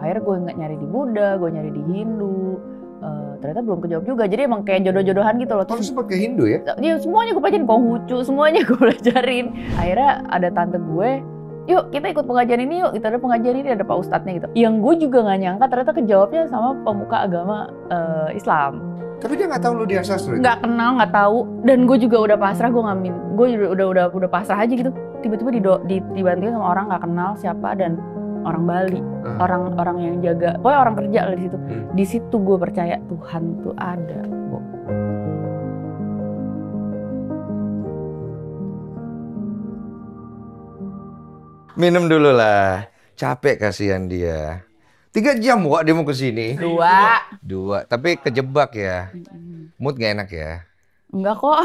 akhirnya gue nggak nyari di Buddha gue nyari di Hindu uh, ternyata belum kejawab juga jadi emang kayak jodoh-jodohan gitu loh terus oh, sempat Hindu ya Iya semuanya gue pelajarin Konghucu semuanya gue pelajarin akhirnya ada tante gue yuk kita ikut pengajian ini yuk kita gitu, ada pengajian ini ada pak ustadznya gitu yang gue juga nggak nyangka ternyata kejawabnya sama pemuka agama uh, Islam tapi dia nggak tahu lu dia sastra nggak kenal nggak tahu dan gue juga udah pasrah gue ngamin gue udah udah udah pasrah aja gitu tiba-tiba dido, di, dibantuin sama orang nggak kenal siapa dan orang Bali, orang-orang ah. yang jaga, pokoknya orang kerja lah di situ. Hmm. Di situ gue percaya Tuhan tuh ada. Minum dulu lah. Capek kasihan dia. Tiga jam kok dia mau ke sini. Dua. Dua. Tapi kejebak ya. Mood gak enak ya. Enggak kok.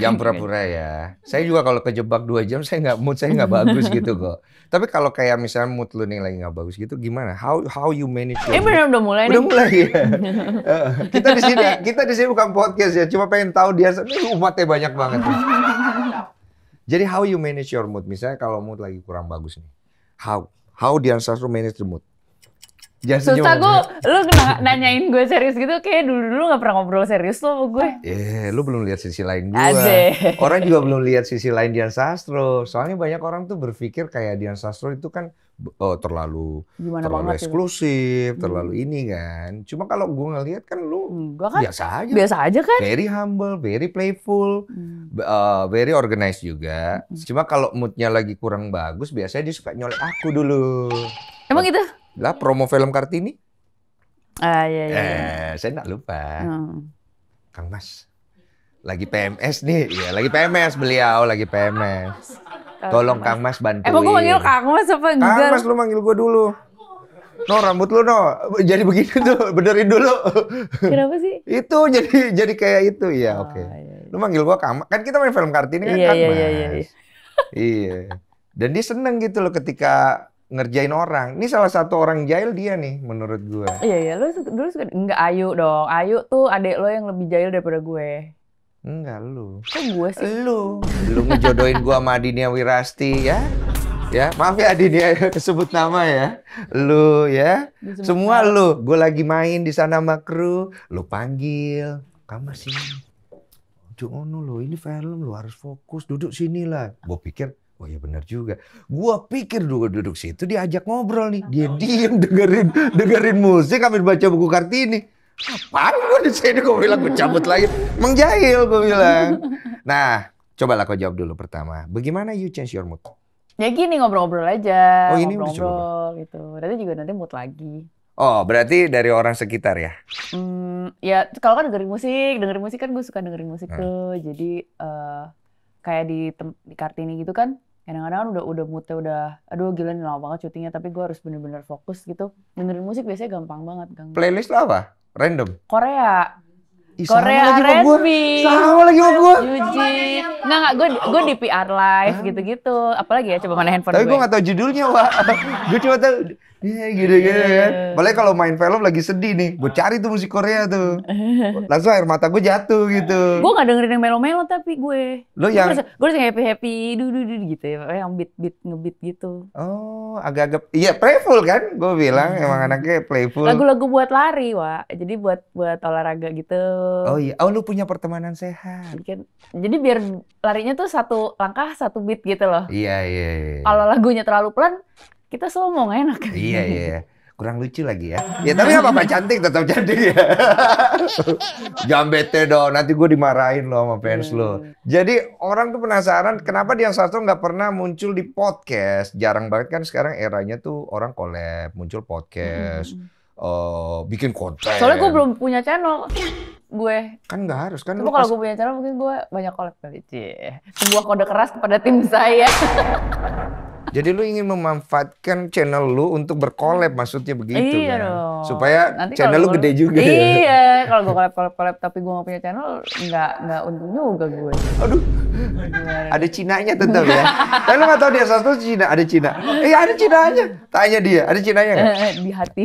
Yang pura-pura ya. Saya juga kalau kejebak dua jam, saya nggak mood saya nggak bagus gitu kok. Tapi kalau kayak misalnya mood lu nih lagi nggak bagus gitu, gimana? How how you manage? Your eh benar udah mulai udah mulai ya. Eh, kita di sini kita di sini bukan podcast ya, cuma pengen tahu dia umatnya banyak banget. Jadi how you manage your mood? Misalnya kalau mood lagi kurang bagus nih, how how dia Sastro manage the mood? Jangan senyum. gue, lu nanyain gue serius gitu, kayak dulu-dulu gak pernah ngobrol serius lo sama gue. Eh, iya, lu belum lihat sisi lain gue. Orang juga belum lihat sisi lain Dian Sastro. Soalnya banyak orang tuh berpikir kayak Dian Sastro itu kan oh, terlalu terlalu ya? eksklusif, itu? terlalu hmm. ini kan. Cuma kalau gue ngeliat kan lu Enggak kan, biasa aja. Biasa aja kan. Very humble, very playful, hmm. uh, very organized juga. Hmm. Cuma kalau moodnya lagi kurang bagus, biasanya dia suka nyolek aku dulu. Emang gitu? Lah promo film Kartini. Ah iya, iya iya. Eh, saya enggak lupa. Hmm. Kang Mas. Lagi PMS nih. Iya, lagi PMS beliau, lagi PMS. Tolong Kang Mas bantuin. Emang eh, gue manggil Kang Mas apa enggak? Kang Mas lu manggil gue dulu. No rambut lu no jadi begini tuh benerin dulu. Kenapa sih? itu jadi jadi kayak itu ya oke. Okay. iya, iya. Lu manggil gua Kang kan kita main film kartini kan iya, Kang iya, iya Mas. Iya iya iya. iya. Dan dia seneng gitu loh ketika ngerjain orang. Ini salah satu orang jahil dia nih menurut gue. Iya iya, lu dulu suka enggak Ayu dong. Ayu tuh adik lo yang lebih jahil daripada gue. Enggak lu. Kok gue sih? Lu. Lu ngejodohin gua sama Adinia Wirasti ya. Ya, maaf ya Adinia kesebut ya. nama ya. Lu ya. Semua lu. Gue lagi main di sana sama kru, lu panggil. Kamu sini. jono lo, ini film lu harus fokus, duduk sini lah. Gue pikir Oh iya benar juga. Gua pikir dulu duduk situ diajak ngobrol nih. Dia diem dengerin dengerin musik sambil baca buku Kartini. Apaan gue di sini? Gue bilang gue cabut lagi. Emang jahil gue bilang. Nah, cobalah kau jawab dulu pertama. Bagaimana you change your mood? Ya gini ngobrol-ngobrol aja. Oh ini ngobrol-ngobrol gitu. Berarti juga nanti mood lagi. Oh, berarti dari orang sekitar ya? Hmm, ya kalau kan dengerin musik, dengerin musik kan gue suka dengerin musik hmm. tuh. Jadi uh, kayak di, di Kartini gitu kan, kadang-kadang kan udah udah mute udah aduh gila nih lama banget syutingnya tapi gue harus bener-bener fokus gitu benerin musik biasanya gampang banget gampang. playlist lo apa random Korea Ih, Korea Resmi sama lagi sama gue Yuji nggak nggak gue gue di PR live gitu-gitu apalagi ya coba mana handphone tapi gue nggak tahu judulnya wah gue cuma tahu Iya yeah, gitu yeah. gitu kan. Ya. Boleh iya. kalau main film lagi sedih nih, gue cari tuh musik Korea tuh. Langsung air mata gue jatuh gitu. Gue gak dengerin yang melo-melo tapi gue. Lo yang? Gue harus happy happy-happy, du du gitu ya. Yang beat-beat, ngebeat gitu. Oh agak-agak, iya playful kan? Gue bilang hmm. emang anaknya playful. Lagu-lagu buat lari, Wak. Jadi buat buat olahraga gitu. Oh iya, oh lu punya pertemanan sehat. Bikin... jadi biar larinya tuh satu langkah, satu beat gitu loh. Iya, iya, iya. Kalau lagunya terlalu pelan, kita mau enak. Iya, iya iya. Kurang lucu lagi ya. Ya tapi apa apa cantik tetap cantik ya. Jangan bete dong, nanti gue dimarahin loh sama fans yeah. lo. Iya, iya. Jadi orang tuh penasaran kenapa Dian satu nggak pernah muncul di podcast. Jarang banget kan sekarang eranya tuh orang collab, muncul podcast. Hmm. Uh, bikin konten. Soalnya gue belum punya channel gue. Kan nggak harus kan. Tapi kalau pas... gue punya channel mungkin gue banyak collab kali. Sebuah kode keras kepada tim saya. Jadi lu ingin memanfaatkan channel lu untuk berkolab maksudnya begitu iya kan. Dong. Supaya Nanti channel lu gua, gede juga. Iya, kalau gue kolab kolab tapi gue gak punya channel nggak nggak untung juga gue. Aduh. ada Cinanya tetap ya. Tapi kan lu gak tau dia satu Cina, ada Cina. Eh ada Cinanya. Tanya dia, ada Cinanya nggak? Eh, di hati.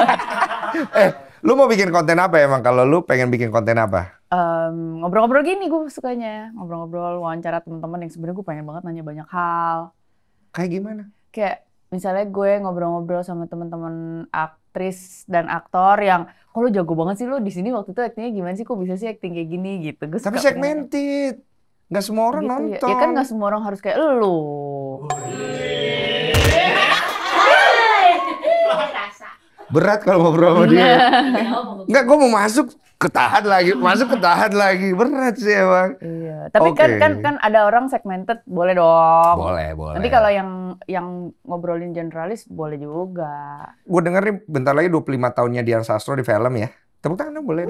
eh, lu mau bikin konten apa emang? Kalau lu pengen bikin konten apa? ngobrol-ngobrol um, gini gue sukanya ngobrol-ngobrol wawancara teman-teman yang sebenarnya gue pengen banget nanya banyak hal Kayak gimana? Kayak misalnya gue ngobrol-ngobrol sama temen-temen aktris dan aktor yang kalau oh, jago banget sih lo di sini waktu itu aktingnya gimana sih kok bisa sih acting kayak gini gitu. Gue Tapi segmented. Nggak semua orang gitu nonton. Ya. ya kan nggak semua orang harus kayak lu. Oh, yeah. berat kalau ngobrol sama dia. Enggak, iya. gue mau masuk ketahan lagi, masuk ketahan lagi, berat sih emang. Iya, tapi okay. kan kan kan ada orang segmented, boleh dong. Boleh, boleh. Nanti kalau yang yang ngobrolin generalis boleh juga. Gue denger nih bentar lagi 25 tahunnya Dian Sastro di film ya. Tepuk tangan dong boleh.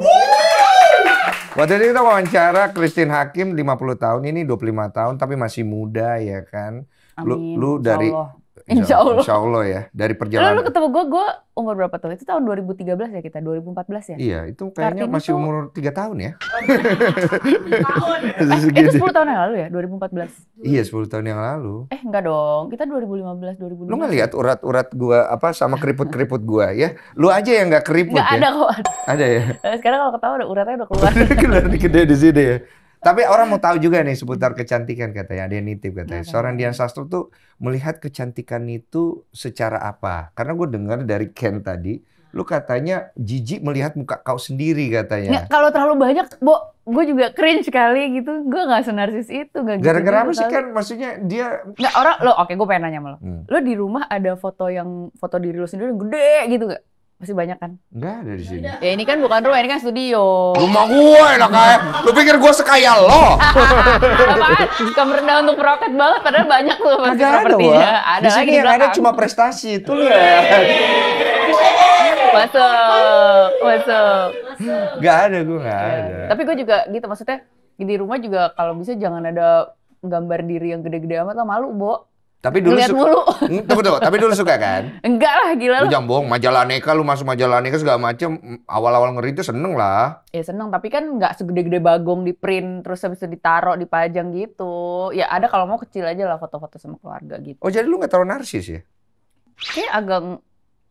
Waktu itu kita wawancara Christine Hakim 50 tahun, ini 25 tahun tapi masih muda ya kan. Amin, lu lu dari Insya Allah. Insya Allah ya. Dari perjalanan. Lalu lu ketemu gue, gue umur berapa tahun? Itu tahun 2013 ya kita, 2014 ya? Iya, itu kayaknya Kartini masih tuh... umur 3 tahun ya. tahun. eh, itu 10 tahun yang lalu ya, 2014? Iya, 10 tahun yang lalu. Eh, enggak dong. Kita 2015, 2015. Lu nggak lihat urat-urat gue apa sama keriput-keriput gue ya? Lu aja yang nggak keriput gak ya? ada kok. Ada ya? Eh, sekarang kalau ketawa uratnya udah keluar. keluar gede di sini ya. Tapi orang mau tahu juga nih seputar kecantikan katanya. Ada yang nitip katanya. Seorang Dian Sastro tuh melihat kecantikan itu secara apa? Karena gue dengar dari Ken tadi, lu katanya jijik melihat muka kau sendiri katanya. Nggak, kalau terlalu banyak, bo, gue juga cringe sekali gitu. Gue nggak senarsis itu, gak gitu Gara-gara gitu, apa sih kan? Maksudnya dia. Nggak orang, lo oke, gue pengen nanya sama lo. Hmm. Lo di rumah ada foto yang foto diri lo sendiri yang gede gitu gak? Masih banyak kan? Enggak ada di sini. Ya ini kan bukan rumah, ini kan studio. Rumah gue enak kayak Lu pikir gue sekaya lo? Apaan? Kamar rendah untuk proket banget, padahal banyak tuh masih ada, Wak. Ada di sini yang ada cuma prestasi, itu lah. ya. Masuk, masuk. Enggak ada, gue ya. ada. Tapi gue juga gitu, maksudnya di rumah juga kalau bisa jangan ada gambar diri yang gede-gede amat lah malu, Bo. Tapi dulu Ngeliat mulu. Tunggu, tunggu. Tapi dulu suka kan? Enggak lah, gila lu. jangan bohong, majalah aneka lu masuk majalah aneka segala macem. Awal-awal ngeri itu seneng lah. Ya seneng, tapi kan nggak segede-gede bagong di print terus habis itu ditaruh, dipajang gitu. Ya ada kalau mau kecil aja lah foto-foto sama keluarga gitu. Oh, jadi lu nggak taruh narsis ya? Kayak agak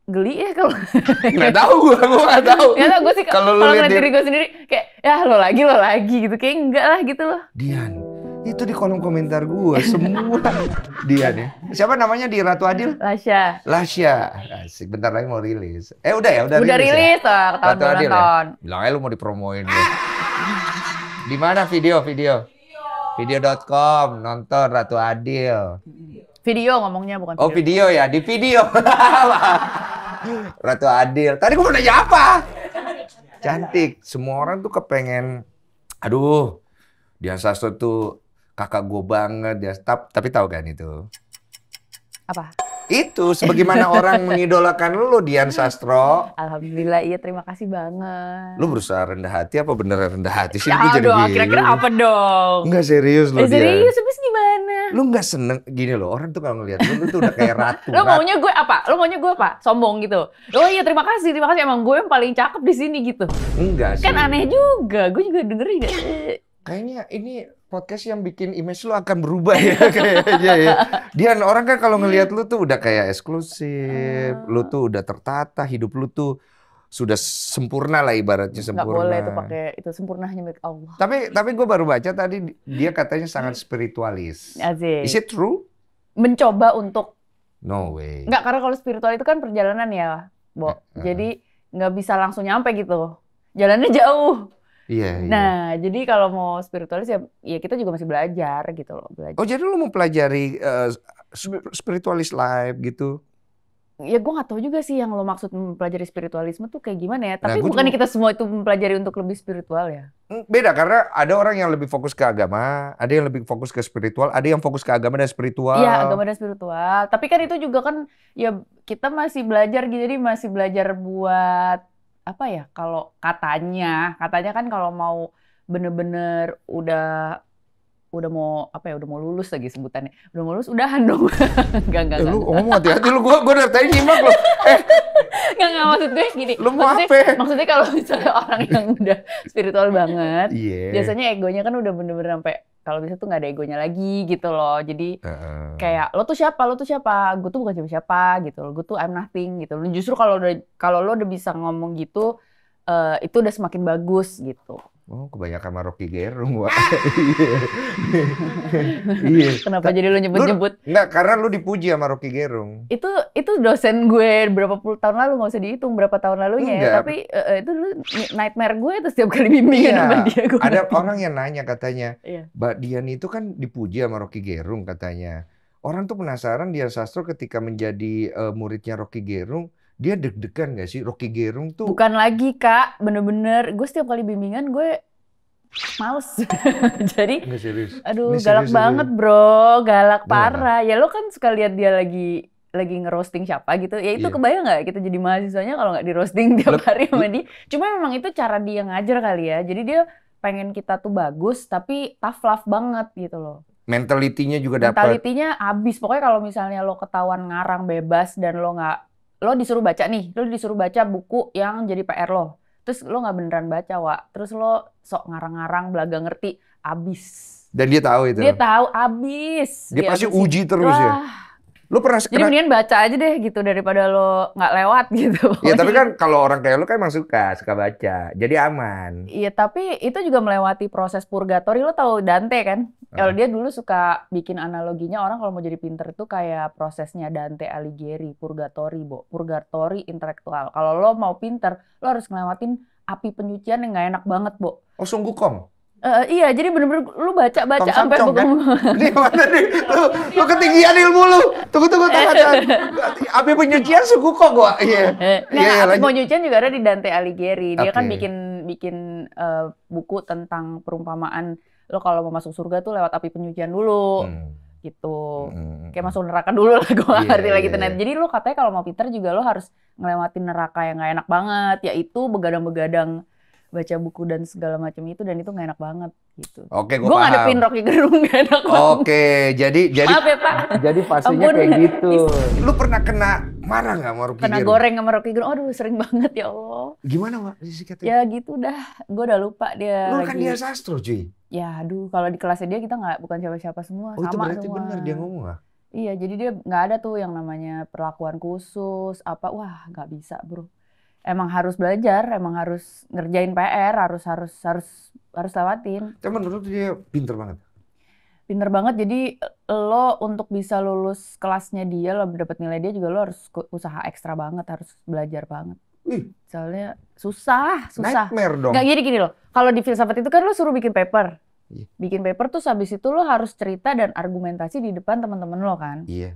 geli ya kalau nggak tahu gue gue nggak tahu nggak tahu gue sih kalau ngeliat diri gue sendiri kayak ya lo lagi lo lagi gitu kayak enggak lah gitu loh Dian itu di kolom komentar gue semua dia nih siapa namanya di Ratu Adil Lasya Lasya asik bentar lagi mau rilis eh udah ya udah, udah rilis, ya? rilis ya? tahun Ratu Adil ya? bilang aja lu mau dipromoin ya. di mana video video video.com nonton Ratu Adil video ngomongnya bukan oh, video. oh video ya di video Ratu Adil tadi gue mau nanya apa cantik semua orang tuh kepengen aduh dia Sastro tuh kakak gue banget dia tap tapi tahu kan itu apa itu sebagaimana orang mengidolakan lu Dian Sastro alhamdulillah iya terima kasih banget lu berusaha rendah hati apa bener rendah hati sih ya, jadi kira-kira apa dong Enggak serius lo eh, serius habis gimana lu enggak seneng gini loh orang tuh kalau ngeliat lu tuh udah kayak ratu lu maunya gue apa lu maunya gue apa sombong gitu oh iya terima kasih terima kasih emang gue yang paling cakep di sini gitu enggak kan sih kan aneh juga gue juga dengerin kayaknya ini podcast yang bikin image lu akan berubah ya kayaknya ya. Dian orang kan kalau ngelihat lu tuh udah kayak eksklusif, uh. lu tuh udah tertata, hidup lu tuh sudah sempurna lah ibaratnya sempurna. Gak boleh itu pakai itu sempurna hanya milik Allah. Tapi tapi gue baru baca tadi dia katanya sangat hmm. spiritualis. Azik. Is it true? Mencoba untuk. No way. Nggak karena kalau spiritual itu kan perjalanan ya, Bo. Uh Jadi nggak bisa langsung nyampe gitu. Jalannya jauh Iya, iya. Nah, jadi kalau mau spiritualis ya, ya kita juga masih belajar gitu loh, belajar. Oh, jadi lu mau pelajari uh, spiritualis live gitu? Ya gue gak tahu juga sih yang lo maksud mempelajari spiritualisme tuh kayak gimana ya. Nah, Tapi nah, bukannya juga... kita semua itu mempelajari untuk lebih spiritual ya? Beda karena ada orang yang lebih fokus ke agama, ada yang lebih fokus ke spiritual, ada yang fokus ke agama dan spiritual. Iya agama dan spiritual. Tapi kan itu juga kan ya kita masih belajar gitu, jadi masih belajar buat apa ya kalau katanya katanya kan kalau mau bener-bener udah udah mau apa ya udah mau lulus lagi sebutannya udah mau lulus udahan dong enggak enggak eh, lu ngomong hati-hati lu gue gue dari tadi nyimak lu eh nggak maksud gue gini lu mau maksudnya, apa maksudnya kalau misalnya orang yang udah spiritual banget yeah. biasanya egonya kan udah bener-bener sampai kalau bisa tuh nggak ada egonya lagi gitu loh jadi uh. kayak lo tuh siapa lo tuh siapa gue tuh bukan siapa siapa gitu lo gue tuh I'm nothing gitu lo justru kalau kalau lo udah bisa ngomong gitu uh, itu udah semakin bagus gitu Oh, kebanyakan Maroki Gerung, wah. Ah. iya. Kenapa jadi lu nyebut-nyebut? Enggak, karena lu dipuji sama Rocky Gerung. Itu itu dosen gue berapa puluh tahun lalu, nggak usah dihitung berapa tahun lalunya ya. Tapi eh, eh, itu dulu nightmare gue itu setiap kali bimbingan iya. sama dia. Gue Ada orang yang nanya katanya, iya. Mbak Dian itu kan dipuji sama Rocky Gerung katanya. Orang tuh penasaran dia Sastro ketika menjadi eh, muridnya Rocky Gerung, dia deg-degan gak sih Rocky Gerung tuh? Bukan lagi kak, bener-bener gue setiap kali bimbingan gue males. Jadi, Nggak serius. aduh Ini galak serius, banget bro, galak nah, nah. parah. Ya lo kan suka lihat dia lagi lagi ngerosting siapa gitu, ya itu yeah. kebayang nggak kita jadi mahasiswanya kalau nggak di roasting tiap Lep. hari sama dia. Cuma memang itu cara dia ngajar kali ya. Jadi dia pengen kita tuh bagus tapi tough love banget gitu loh mentalitinya juga dapat. Mentalitinya habis. Pokoknya kalau misalnya lo ketahuan ngarang bebas dan lo nggak lo disuruh baca nih, lo disuruh baca buku yang jadi PR lo. Terus lo nggak beneran baca, wa. Terus lo sok ngarang-ngarang, belaga ngerti, abis. Dan dia tahu itu. Dia tahu abis. Dia, dia pasti abis. uji terus ya? Wah. ya Lu pernah Jadi kena... mendingan baca aja deh gitu daripada lo nggak lewat gitu. Iya, tapi kan kalau orang kayak lu kan emang suka, suka baca. Jadi aman. Iya, tapi itu juga melewati proses purgatori. Lo tau Dante kan? Hmm. Kalau ah. dia dulu suka bikin analoginya orang kalau mau jadi pinter itu kayak prosesnya Dante Alighieri, purgatori, Bo. Purgatori intelektual. Kalau lo mau pinter, lo harus ngelewatin api penyucian yang nggak enak banget, Bo. Oh, sungguh kong? Uh, iya, jadi bener-bener lu baca-baca sampai buku. Kan? mana nih? Lu, lu ketinggian ilmu lu. Tunggu tunggu tangan. Abi penyucian suku kok gua. Iya. Yeah. Iya, iya, nah, yeah, penyucian juga ada di Dante Alighieri. Dia okay. kan bikin bikin uh, buku tentang perumpamaan lo kalau mau masuk surga tuh lewat api penyucian dulu. Hmm gitu hmm. hmm kayak masuk hmm. neraka dulu lah gua yeah, ngerti lagi yeah, yeah. jadi lu katanya kalau mau pinter juga lo harus ngelewatin neraka yang gak enak banget yaitu begadang-begadang baca buku dan segala macam itu dan itu nggak enak banget gitu. Oke, gue paham. Gue ngadepin Rocky Gerung gak enak banget. Oke, jadi jadi Maaf ya, Pak. jadi pastinya Ampun. kayak gitu. Lu pernah kena marah nggak sama Rocky Kena goreng sama Rocky Gerung. Aduh, sering banget ya Allah. Gimana, Pak? Ya gitu dah. Gue udah lupa dia. Lu kan lagi... kan dia sastro, cuy. Ya, aduh, kalau di kelasnya dia kita nggak bukan siapa-siapa semua, oh, sama itu berarti semua. benar dia ngomong lah. Iya, jadi dia nggak ada tuh yang namanya perlakuan khusus, apa wah nggak bisa bro emang harus belajar, emang harus ngerjain PR, harus harus harus harus lewatin. Tapi menurut dia pinter banget. Pinter banget, jadi lo untuk bisa lulus kelasnya dia, lo dapet nilai dia juga lo harus usaha ekstra banget, harus belajar banget. Ih. Soalnya susah, susah. Nightmare dong. Gak gini gini loh, kalau di filsafat itu kan lo suruh bikin paper. Iya. Bikin paper tuh habis itu lo harus cerita dan argumentasi di depan teman-teman lo kan. Iya.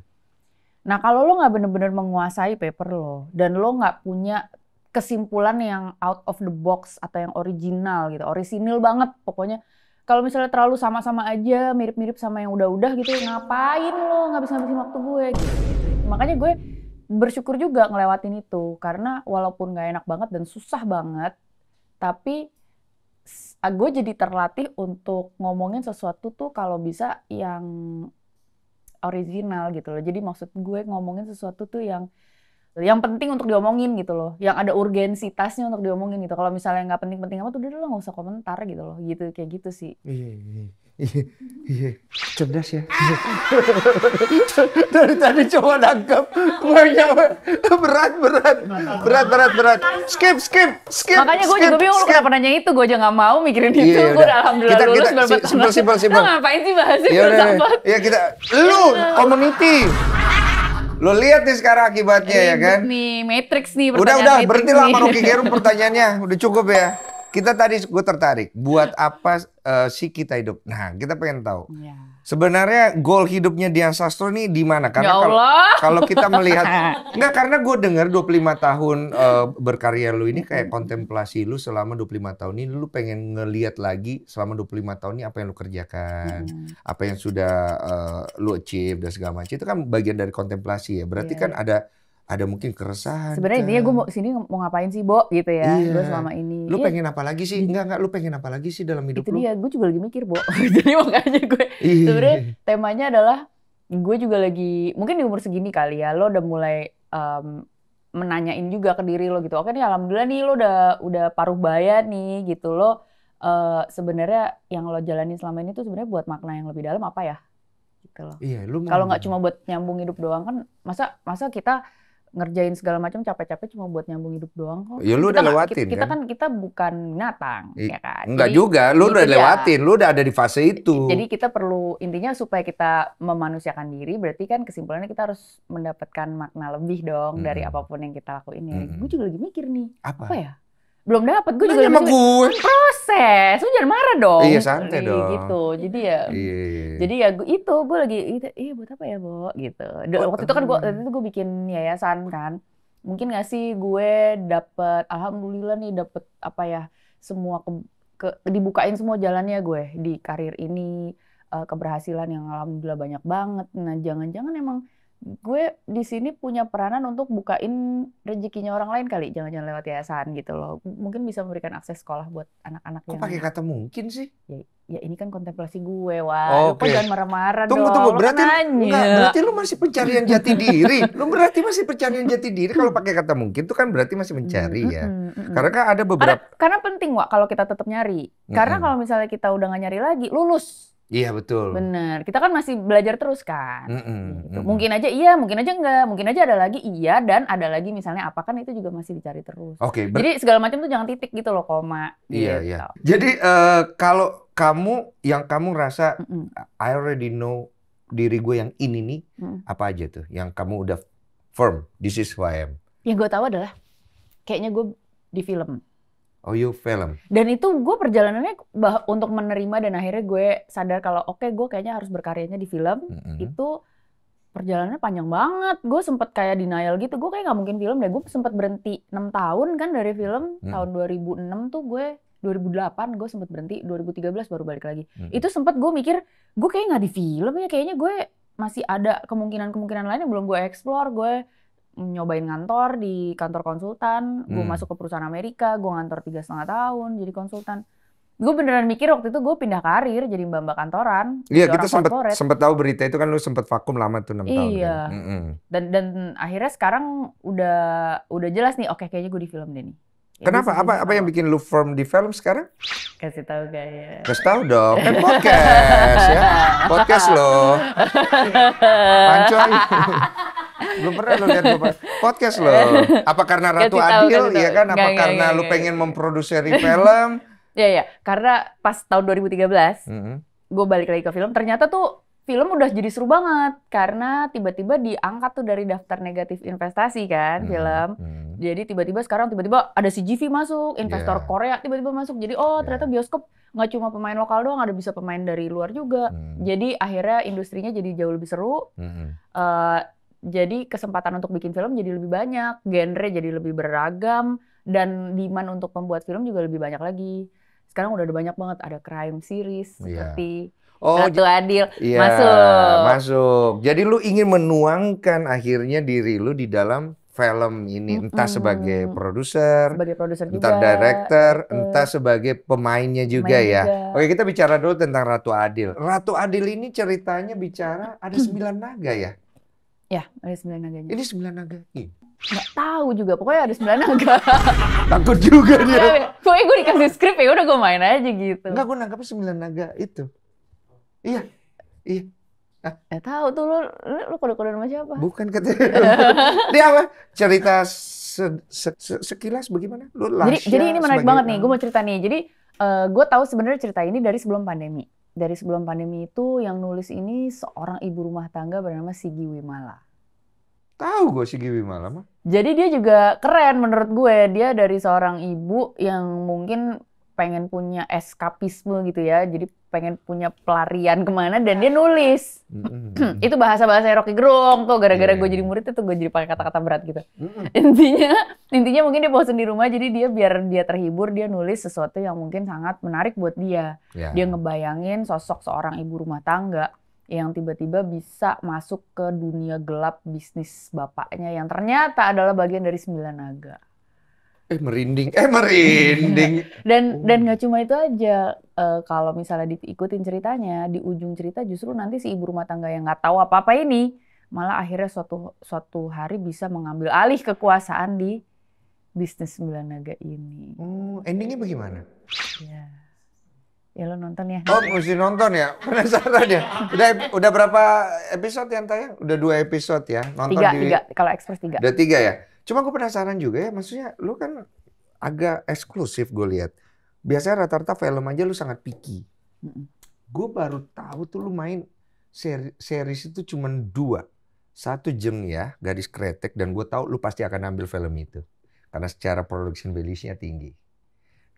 Nah kalau lo nggak bener-bener menguasai paper lo dan lo nggak punya kesimpulan yang out of the box atau yang original gitu, orisinil banget pokoknya. Kalau misalnya terlalu sama-sama aja, mirip-mirip sama yang udah-udah gitu, ya ngapain lo ngabis-ngabisin waktu gue? Gitu. Makanya gue bersyukur juga ngelewatin itu karena walaupun gak enak banget dan susah banget, tapi gue jadi terlatih untuk ngomongin sesuatu tuh kalau bisa yang original gitu loh. Jadi maksud gue ngomongin sesuatu tuh yang Gitu. yang penting untuk diomongin gitu loh yang ada urgensitasnya untuk diomongin gitu kalau misalnya nggak penting-penting apa tuh udah lo nggak usah komentar gitu loh gitu kayak gitu sih iya iya iya, iya, iya. cerdas ya dari tadi coba nangkep banyak berat berat berat berat berat skip skip skip makanya gue juga bingung lu kenapa nanya itu gue aja nggak mau mikirin iya, itu gue alhamdulillah kita, lulus kita, berapa tahun simpel simpel simpel ngapain sih bahasin iya, Iya kita lu community Lo lihat nih sekarang akibatnya Ribut ya kan? Nih, Matrix nih Udah udah berhenti lah Maruki Gerung pertanyaannya. Udah cukup ya. Kita tadi gue tertarik buat apa uh, eh, sih kita hidup. Nah, kita pengen tahu. Ya. Sebenarnya goal hidupnya Dian Sastro nih di mana? Karena ya kalau kalau kita melihat enggak karena gue dengar 25 tahun uh, berkarya lu ini kayak kontemplasi lu selama 25 tahun ini lu pengen ngelihat lagi selama 25 tahun ini apa yang lu kerjakan, hmm. apa yang sudah uh, lu achieve dan segala macam itu kan bagian dari kontemplasi ya. Berarti yeah. kan ada ada mungkin keresahan. Sebenarnya ini ya gue kan. mau sini mau ngapain sih, Bo gitu ya. Iya. Gue selama ini. Lu iya. pengen apa lagi sih? Enggak enggak lu pengen apa lagi sih dalam hidup Itu lu? Itu dia, gue juga lagi mikir, Bo. Jadi makanya gue iya. sebenarnya temanya adalah gue juga lagi mungkin di umur segini kali ya, lo udah mulai um, menanyain juga ke diri lo gitu. Oke nih alhamdulillah nih lo udah udah paruh baya nih gitu lo uh, sebenarnya yang lo jalani selama ini tuh sebenarnya buat makna yang lebih dalam apa ya? Gitu loh. Iya, lu Kalau nggak cuma buat nyambung hidup doang kan masa masa kita ngerjain segala macam capek-capek cuma buat nyambung hidup doang kok. Ya lu kita udah gak, lewatin kita, kita kan? Kita bukan binatang I, ya kan. Enggak jadi, juga, lu udah ya lewatin, ya. lu udah ada di fase itu. Jadi kita perlu intinya supaya kita memanusiakan diri berarti kan kesimpulannya kita harus mendapatkan makna lebih dong hmm. dari apapun yang kita lakuin ya. Hmm. Gue juga lagi mikir nih, apa, apa ya? belum dapat gue juga sama gue hmm, proses lu jangan marah dong iya santai dong gitu jadi ya iya, iya, iya. jadi ya gue itu gue lagi iya buat apa ya bu gitu oh, waktu itu kan gue hmm. waktu itu gue bikin yayasan kan mungkin gak sih gue dapet alhamdulillah nih dapet apa ya semua ke, ke dibukain semua jalannya gue di karir ini uh, keberhasilan yang alhamdulillah banyak banget nah jangan-jangan emang gue di sini punya peranan untuk bukain rezekinya orang lain kali jangan-jangan lewat yayasan gitu loh mungkin bisa memberikan akses sekolah buat anak-anak yang pakai kata mungkin sih ya, ya ini kan kontemplasi gue wah okay. jangan marah-marah tunggu dong. tunggu kan berarti lu enggak, berarti lu masih pencarian jati diri lu berarti masih pencarian jati diri kalau pakai kata mungkin tuh kan berarti masih mencari ya karena kan ada beberapa karena, karena penting wa kalau kita tetap nyari karena kalau misalnya kita udah gak nyari lagi lulus Iya betul. Bener. Kita kan masih belajar terus kan. Mm -mm, gitu. mm. Mungkin aja iya, mungkin aja enggak, mungkin aja ada lagi iya dan ada lagi misalnya apa kan itu juga masih dicari terus. Oke. Okay, Jadi segala macam tuh jangan titik gitu loh koma. Iya gitu. iya. Jadi uh, kalau kamu yang kamu rasa mm -mm. I already know diri gue yang ini nih -mm. apa aja tuh yang kamu udah firm this is who I am. Yang gue tahu adalah kayaknya gue di film. Oh, you Film. Dan itu gue perjalanannya bah untuk menerima dan akhirnya gue sadar kalau oke okay, gue kayaknya harus berkaryanya di film. Mm -hmm. Itu perjalanannya panjang banget. Gue sempet kayak denial gitu. Gue kayak nggak mungkin film deh. Gue sempet berhenti enam tahun kan dari film. Mm. Tahun 2006 tuh gue 2008 gue sempet berhenti. 2013 baru balik lagi. Mm. Itu sempet gue mikir gue kayak nggak di film ya. Kayaknya gue masih ada kemungkinan-kemungkinan lain yang belum gue explore. Gue nyobain ngantor di kantor konsultan, gue hmm. masuk ke perusahaan Amerika, gue ngantor tiga setengah tahun jadi konsultan. Gue beneran mikir waktu itu gue pindah karir jadi mbak mbak kantoran. Iya kita sempat sempat tahu berita itu kan lu sempet vakum lama tuh enam iya. tahun. Iya. Kan? Mm -hmm. Dan dan akhirnya sekarang udah udah jelas nih, oke kayaknya gue di film deh nih. Kenapa? Apa apa yang bikin lu firm di film sekarang? Kasih tahu gaya. Kasih tahu dong. Kan podcast ya. Podcast loh. Pancoi. Belum pernah lo lihat podcast lo. Apa karena Ratu kasih Adil tahu, ya kan? Apa gak, karena gak, lu gak, pengen memproduksi film? ya ya, karena pas tahun 2013 mm -hmm. gue balik lagi ke film. Ternyata tuh film udah jadi seru banget karena tiba-tiba diangkat tuh dari daftar negatif investasi kan hmm, film. Hmm. Jadi tiba-tiba sekarang tiba-tiba ada CGV masuk, iya. investor yeah. Korea tiba-tiba masuk. Jadi oh yeah. ternyata bioskop nggak cuma pemain lokal doang, ada bisa pemain dari luar juga. Hmm. Jadi akhirnya industrinya jadi jauh lebih seru. Hmm. Uh, jadi kesempatan untuk bikin film jadi lebih banyak, genre jadi lebih beragam, dan demand untuk membuat film juga lebih banyak lagi. Sekarang udah ada banyak banget, ada crime series yeah. seperti Oh, Ratu Adil iya, masuk. Masuk. Jadi lu ingin menuangkan akhirnya diri lu di dalam film ini mm-hmm. entah sebagai produser, sebagai produser entah director, gitu. entah sebagai pemainnya juga Pemain ya. Juga. Oke, kita bicara dulu tentang Ratu Adil. Ratu Adil ini ceritanya bicara ada sembilan naga ya. Ya, ada sembilan naga. Ini sembilan naga. Iya. Gak tau juga, pokoknya ada sembilan naga. Takut juga dia. Iya, iya. Pokoknya gue dikasih skrip ya, udah gue main aja gitu. Enggak, gue nangkapnya sembilan naga itu. Iya, iya. Eh Ya tahu tuh lu lu, kode-kode sama siapa? Bukan katanya. dia apa? Cerita se, se, se, sekilas bagaimana? Lu Jadi, jadi ini menarik banget nih, gue mau cerita nih. Jadi uh, eh, gue tahu sebenarnya cerita ini dari sebelum pandemi dari sebelum pandemi itu yang nulis ini seorang ibu rumah tangga bernama Sigi Wimala. Tahu gue Sigi Wimala mah. Jadi dia juga keren menurut gue. Dia dari seorang ibu yang mungkin pengen punya eskapisme gitu ya jadi pengen punya pelarian kemana dan dia nulis mm-hmm. itu bahasa bahasa Rocky Gerung tuh gara-gara yeah. gue iya, jadi iya. murid itu gue jadi pakai kata-kata berat gitu mm-hmm. intinya intinya mungkin dia bosan di rumah jadi dia biar dia terhibur dia nulis sesuatu yang mungkin sangat menarik buat dia yeah. dia ngebayangin sosok seorang ibu rumah tangga yang tiba-tiba bisa masuk ke dunia gelap bisnis bapaknya yang ternyata adalah bagian dari sembilan naga eh merinding eh merinding dan oh. dan nggak cuma itu aja uh, kalau misalnya diikutin ceritanya di ujung cerita justru nanti si ibu rumah tangga yang nggak tahu apa apa ini malah akhirnya suatu suatu hari bisa mengambil alih kekuasaan di bisnis sembilan naga ini oh endingnya bagaimana ya ya lo nonton ya oh mesti nonton ya penasaran ya udah udah berapa episode yang tayang udah dua episode ya nonton tiga di... tiga kalau ekspres tiga udah tiga ya Cuma gue penasaran juga ya, maksudnya lu kan agak eksklusif gue lihat. Biasanya rata-rata film aja lu sangat picky. Gue baru tahu tuh lu main seri series itu cuma dua. Satu jeng ya, Gadis Kretek. Dan gue tahu lu pasti akan ambil film itu. Karena secara production value-nya tinggi.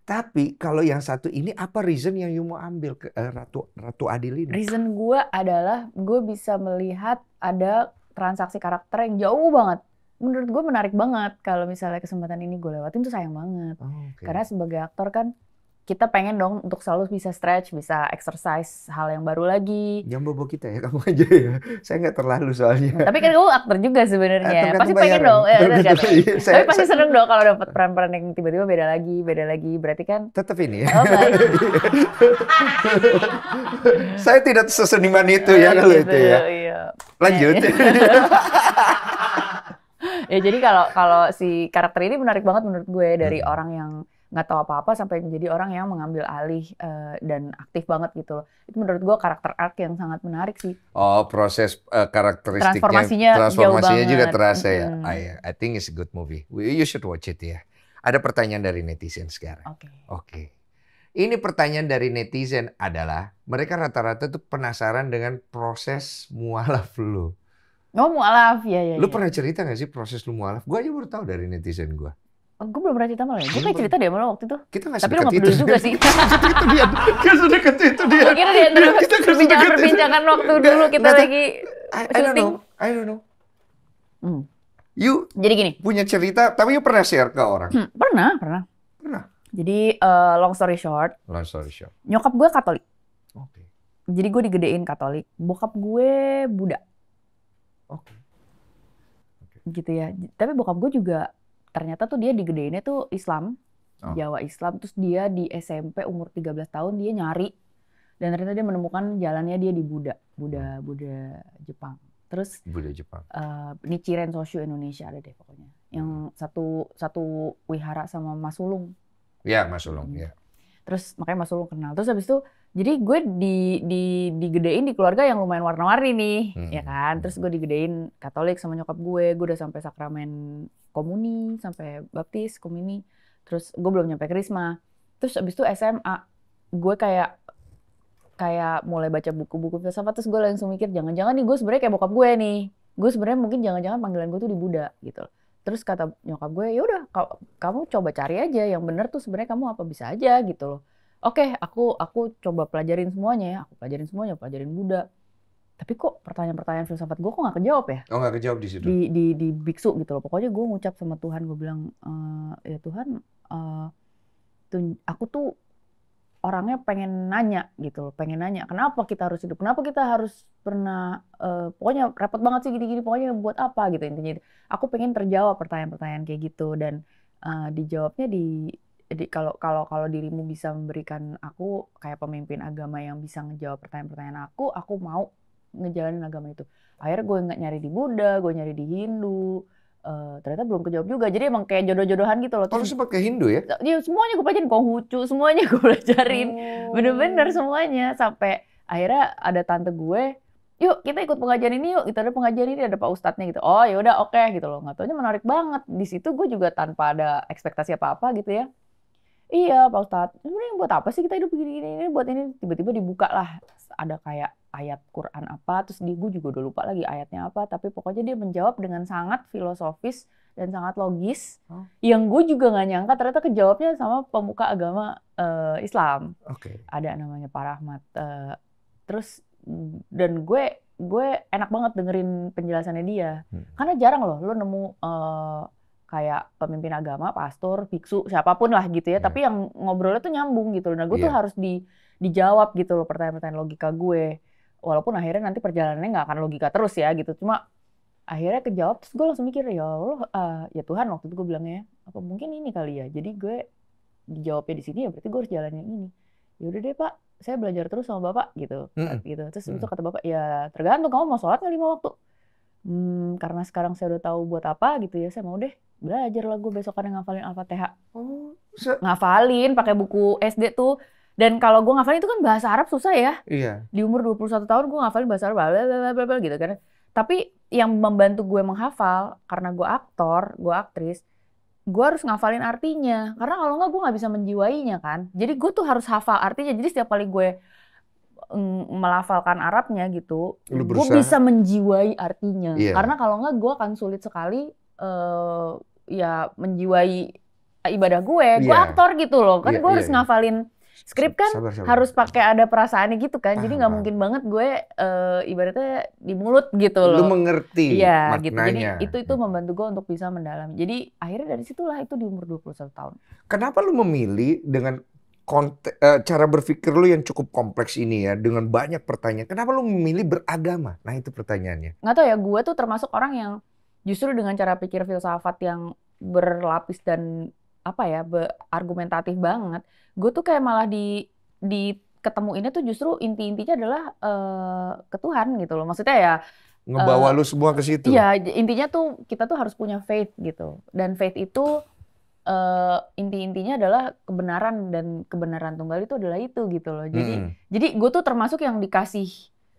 Tapi kalau yang satu ini apa reason yang you mau ambil ke uh, Ratu Ratu Adil ini? Reason gue adalah gue bisa melihat ada transaksi karakter yang jauh banget menurut gue menarik banget kalau misalnya kesempatan ini gue lewatin tuh sayang banget. Oh, okay. Karena sebagai aktor kan kita pengen dong untuk selalu bisa stretch, bisa exercise hal yang baru lagi. Yang bobo kita ya, kamu aja ya. Saya nggak terlalu soalnya. Nah, tapi kan kamu aktor juga sebenarnya. Eh, pasti pengen dong. Ya, tapi saya, pasti seneng dong kalau dapat peran-peran yang tiba-tiba beda lagi, beda lagi. Berarti kan. Tetap ini ya. Oh, saya tidak seseniman itu ya oh, kalau gitu, itu ya. Iya. Lanjut. Iya, iya. ya jadi kalau kalau si karakter ini menarik banget menurut gue dari hmm. orang yang nggak tahu apa-apa sampai menjadi orang yang mengambil alih uh, dan aktif banget gitu loh. Itu menurut gue karakter arc yang sangat menarik sih. Oh, proses uh, karakteristiknya transformasinya, transformasinya juga terasa ya. Hmm. I, I think it's a good movie. You should watch it ya. Ada pertanyaan dari netizen sekarang. Oke. Okay. Oke. Okay. Ini pertanyaan dari netizen adalah mereka rata-rata tuh penasaran dengan proses mualaf lu. Oh mualaf, ya ya. Lu ya. pernah cerita gak sih proses lu mualaf? Gue aja baru tahu dari netizen gue. Oh, gue belum pernah cerita malah ya. Gue kayak cerita deh malah waktu itu. Kita gak Tapi lu gak peduli juga sih. itu dia. Kita sedekat itu dia. Mungkin dia terus kita perbincangan, perbincangan waktu dulu kita lagi syuting. I don't know. I don't know. Hmm. You Jadi gini. punya cerita, tapi you pernah share ke orang? Hmm, pernah, pernah. Pernah. Jadi uh, long story short. Long story short. Nyokap gue Katolik. Oke. Okay. Jadi gue digedein Katolik. Bokap gue Buddha. Oke. Okay. Okay. Gitu ya. Tapi bokap gue juga ternyata tuh dia digedeinnya tuh Islam. Oh. Jawa Islam terus dia di SMP umur 13 tahun dia nyari dan ternyata dia menemukan jalannya dia di Buddha, Buddha, hmm. Buddha Jepang. Terus Buddha Jepang. Uh, eh, Nichiren Soshu Indonesia ada deh pokoknya. Yang hmm. satu satu wihara sama Mas Sulung. Iya, Mas Sulung, hmm. ya. Terus makanya Mas Sulung kenal. Terus habis itu jadi gue di, di digedein di keluarga yang lumayan warna-warni nih hmm. ya kan terus gue digedein Katolik sama nyokap gue gue udah sampai sakramen komuni sampai baptis komuni terus gue belum nyampe krisma terus abis itu SMA gue kayak kayak mulai baca buku-buku filsafat terus gue langsung mikir jangan-jangan nih gue sebenarnya kayak bokap gue nih gue sebenarnya mungkin jangan-jangan panggilan gue tuh di Buddha gitu terus kata nyokap gue ya udah kamu coba cari aja yang bener tuh sebenarnya kamu apa bisa aja gitu loh oke okay, aku aku coba pelajarin semuanya ya, aku pelajarin semuanya, pelajarin Buddha. Tapi kok pertanyaan-pertanyaan filsafat gue kok gak kejawab ya? Oh nggak kejawab di situ? Di, di, di biksu gitu loh. Pokoknya gue ngucap sama Tuhan, gue bilang, e, ya Tuhan, uh, aku tuh orangnya pengen nanya gitu loh, pengen nanya kenapa kita harus hidup, kenapa kita harus pernah, uh, pokoknya repot banget sih gini-gini, pokoknya buat apa gitu intinya. Aku pengen terjawab pertanyaan-pertanyaan kayak gitu dan uh, dijawabnya di jadi kalau kalau kalau dirimu bisa memberikan aku kayak pemimpin agama yang bisa ngejawab pertanyaan-pertanyaan aku, aku mau ngejalanin agama itu. Akhirnya gue nggak nyari di Buddha, gue nyari di Hindu. Uh, ternyata belum kejawab juga. Jadi emang kayak jodoh-jodohan gitu loh. Terus, oh, Hindu ya? Iya, semuanya gue pelajarin. Konghucu, semuanya gue pelajarin. bener oh. Bener-bener semuanya. Sampai akhirnya ada tante gue, yuk kita ikut pengajian ini yuk kita gitu, ada pengajian ini ada pak ustadznya gitu oh ya udah oke okay, gitu loh nggak menarik banget di situ gue juga tanpa ada ekspektasi apa apa gitu ya Iya, Pak Ustadz. Sebenarnya buat apa sih kita hidup begini ini, ini buat ini tiba-tiba dibuka lah ada kayak ayat Quran apa terus di gue juga udah lupa lagi ayatnya apa tapi pokoknya dia menjawab dengan sangat filosofis dan sangat logis huh? Oh. yang gue juga nggak nyangka ternyata kejawabnya sama pemuka agama uh, Islam. Okay. Ada namanya Pak Rahmat. Uh, terus dan gue gue enak banget dengerin penjelasannya dia hmm. karena jarang loh lo nemu uh, kayak pemimpin agama, pastor, biksu, siapapun lah gitu ya. Yeah. Tapi yang ngobrolnya tuh nyambung gitu loh. Nah gue yeah. tuh iya. harus di, dijawab gitu loh pertanyaan-pertanyaan logika gue. Walaupun akhirnya nanti perjalanannya nggak akan logika terus ya gitu. Cuma akhirnya kejawab terus gue langsung mikir ya Allah, uh, ya Tuhan waktu itu gue bilangnya apa mungkin ini kali ya. Jadi gue dijawabnya di sini ya berarti gue harus jalannya ini. Ya udah deh Pak, saya belajar terus sama Bapak gitu. Hmm. Gitu. Terus hmm. itu kata Bapak, ya tergantung kamu mau sholat nggak lima waktu hmm, karena sekarang saya udah tahu buat apa gitu ya, saya mau deh belajar lah gue besok ada ngafalin Al-Fatihah. Oh, ngafalin pakai buku SD tuh. Dan kalau gue ngafalin itu kan bahasa Arab susah ya. Iya. Di umur 21 tahun gue ngafalin bahasa Arab bla bla bla bla gitu kan. Tapi yang membantu gue menghafal karena gue aktor, gue aktris, gue harus ngafalin artinya. Karena kalau nggak gue nggak bisa menjiwainya kan. Jadi gue tuh harus hafal artinya. Jadi setiap kali gue melafalkan Arabnya gitu, gue bisa menjiwai artinya. Yeah. Karena kalau nggak gue akan sulit sekali uh, ya menjiwai ibadah gue. Gue yeah. aktor gitu loh, kan yeah, gue yeah, harus yeah. ngafalin skrip kan sabar, sabar. harus pakai ada perasaannya gitu kan. Ah, Jadi nggak mungkin banget gue uh, ibaratnya di mulut gitu loh. Lu mengerti ya, maknanya. Gitu. Jadi itu itu hmm. membantu gue untuk bisa mendalam. Jadi akhirnya dari situlah itu di umur 21 tahun. Kenapa lu memilih dengan konte, uh, cara berpikir lu yang cukup kompleks ini ya dengan banyak pertanyaan. Kenapa lu memilih beragama? Nah itu pertanyaannya. Nggak tau ya, gue tuh termasuk orang yang justru dengan cara pikir filsafat yang berlapis dan apa ya argumentatif banget, gue tuh kayak malah di di ketemu ini tuh justru inti-intinya adalah uh, ke Tuhan gitu loh. Maksudnya ya ngebawa uh, lu semua ke situ. Iya, intinya tuh kita tuh harus punya faith gitu. Dan faith itu uh, inti-intinya adalah kebenaran dan kebenaran tunggal itu adalah itu gitu loh. Jadi hmm. jadi gue tuh termasuk yang dikasih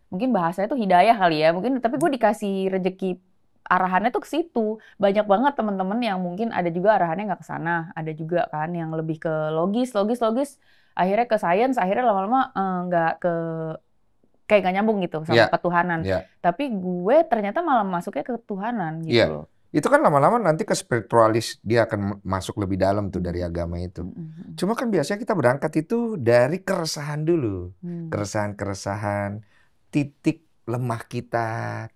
mungkin bahasanya itu hidayah kali ya. Mungkin tapi gue dikasih rejeki arahannya tuh ke situ. Banyak banget temen-temen yang mungkin ada juga arahannya nggak ke sana, ada juga kan yang lebih ke logis, logis, logis. Akhirnya ke sains, akhirnya lama-lama eh, nggak eh, ke kayak gak nyambung gitu sama yeah. ketuhanan. Yeah. Tapi gue ternyata malah masuknya ke ketuhanan gitu yeah. loh itu kan lama-lama nanti ke spiritualis dia akan masuk lebih dalam tuh dari agama itu. Mm-hmm. Cuma kan biasanya kita berangkat itu dari keresahan dulu, mm. keresahan-keresahan, titik lemah kita,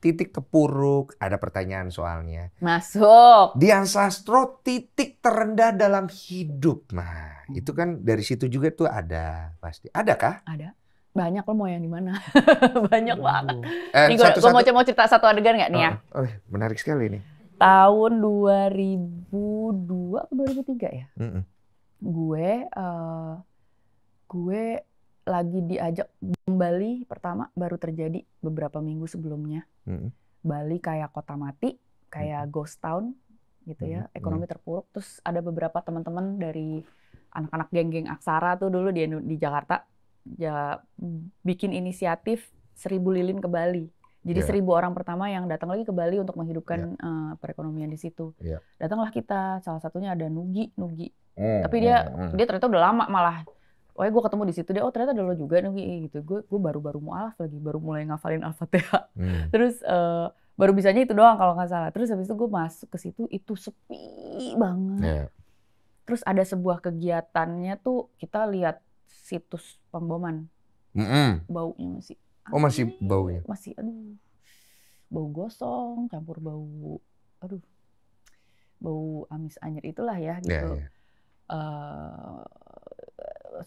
titik kepuruk, ada pertanyaan soalnya. Masuk. Dian Sastro titik terendah dalam hidup. Nah, mm. itu kan dari situ juga tuh ada pasti. Adakah? Ada banyak lo mau yang di mana banyak banget. Eh, gue mau, mau cerita satu adegan nggak nih ya? Oh, oh, menarik sekali nih tahun 2002 atau 2003 ya mm -mm. gue uh, gue lagi diajak Bali pertama baru terjadi beberapa minggu sebelumnya mm Bali kayak kota mati kayak mm ghost town gitu ya ekonomi -mm. terpuruk terus ada beberapa teman-teman dari anak-anak geng-geng aksara tuh dulu di di Jakarta ya bikin inisiatif seribu lilin ke Bali jadi yeah. seribu orang pertama yang datang lagi ke Bali untuk menghidupkan yeah. Iya. uh, perekonomian di situ. Yeah. Datanglah kita, salah satunya ada Nugi, Nugi. Mm, Tapi dia mm, mm. dia ternyata udah lama malah. Oh ya gue ketemu di situ dia, oh ternyata ada lo juga Nugi eh, gitu. Gue gue baru-baru mualaf lagi, baru mulai ngafalin Al-Fatihah. Mm. Terus uh, baru bisanya itu doang kalau nggak salah. Terus habis itu gue masuk ke situ itu sepi banget. Yeah. Terus ada sebuah kegiatannya tuh kita lihat situs pemboman. Mm -hmm. Baunya masih Oh masih bau ya? Masih, aduh. Bau gosong, campur bau, aduh. Bau amis anyer itulah ya, ya gitu. Yeah, ya. yeah. Uh,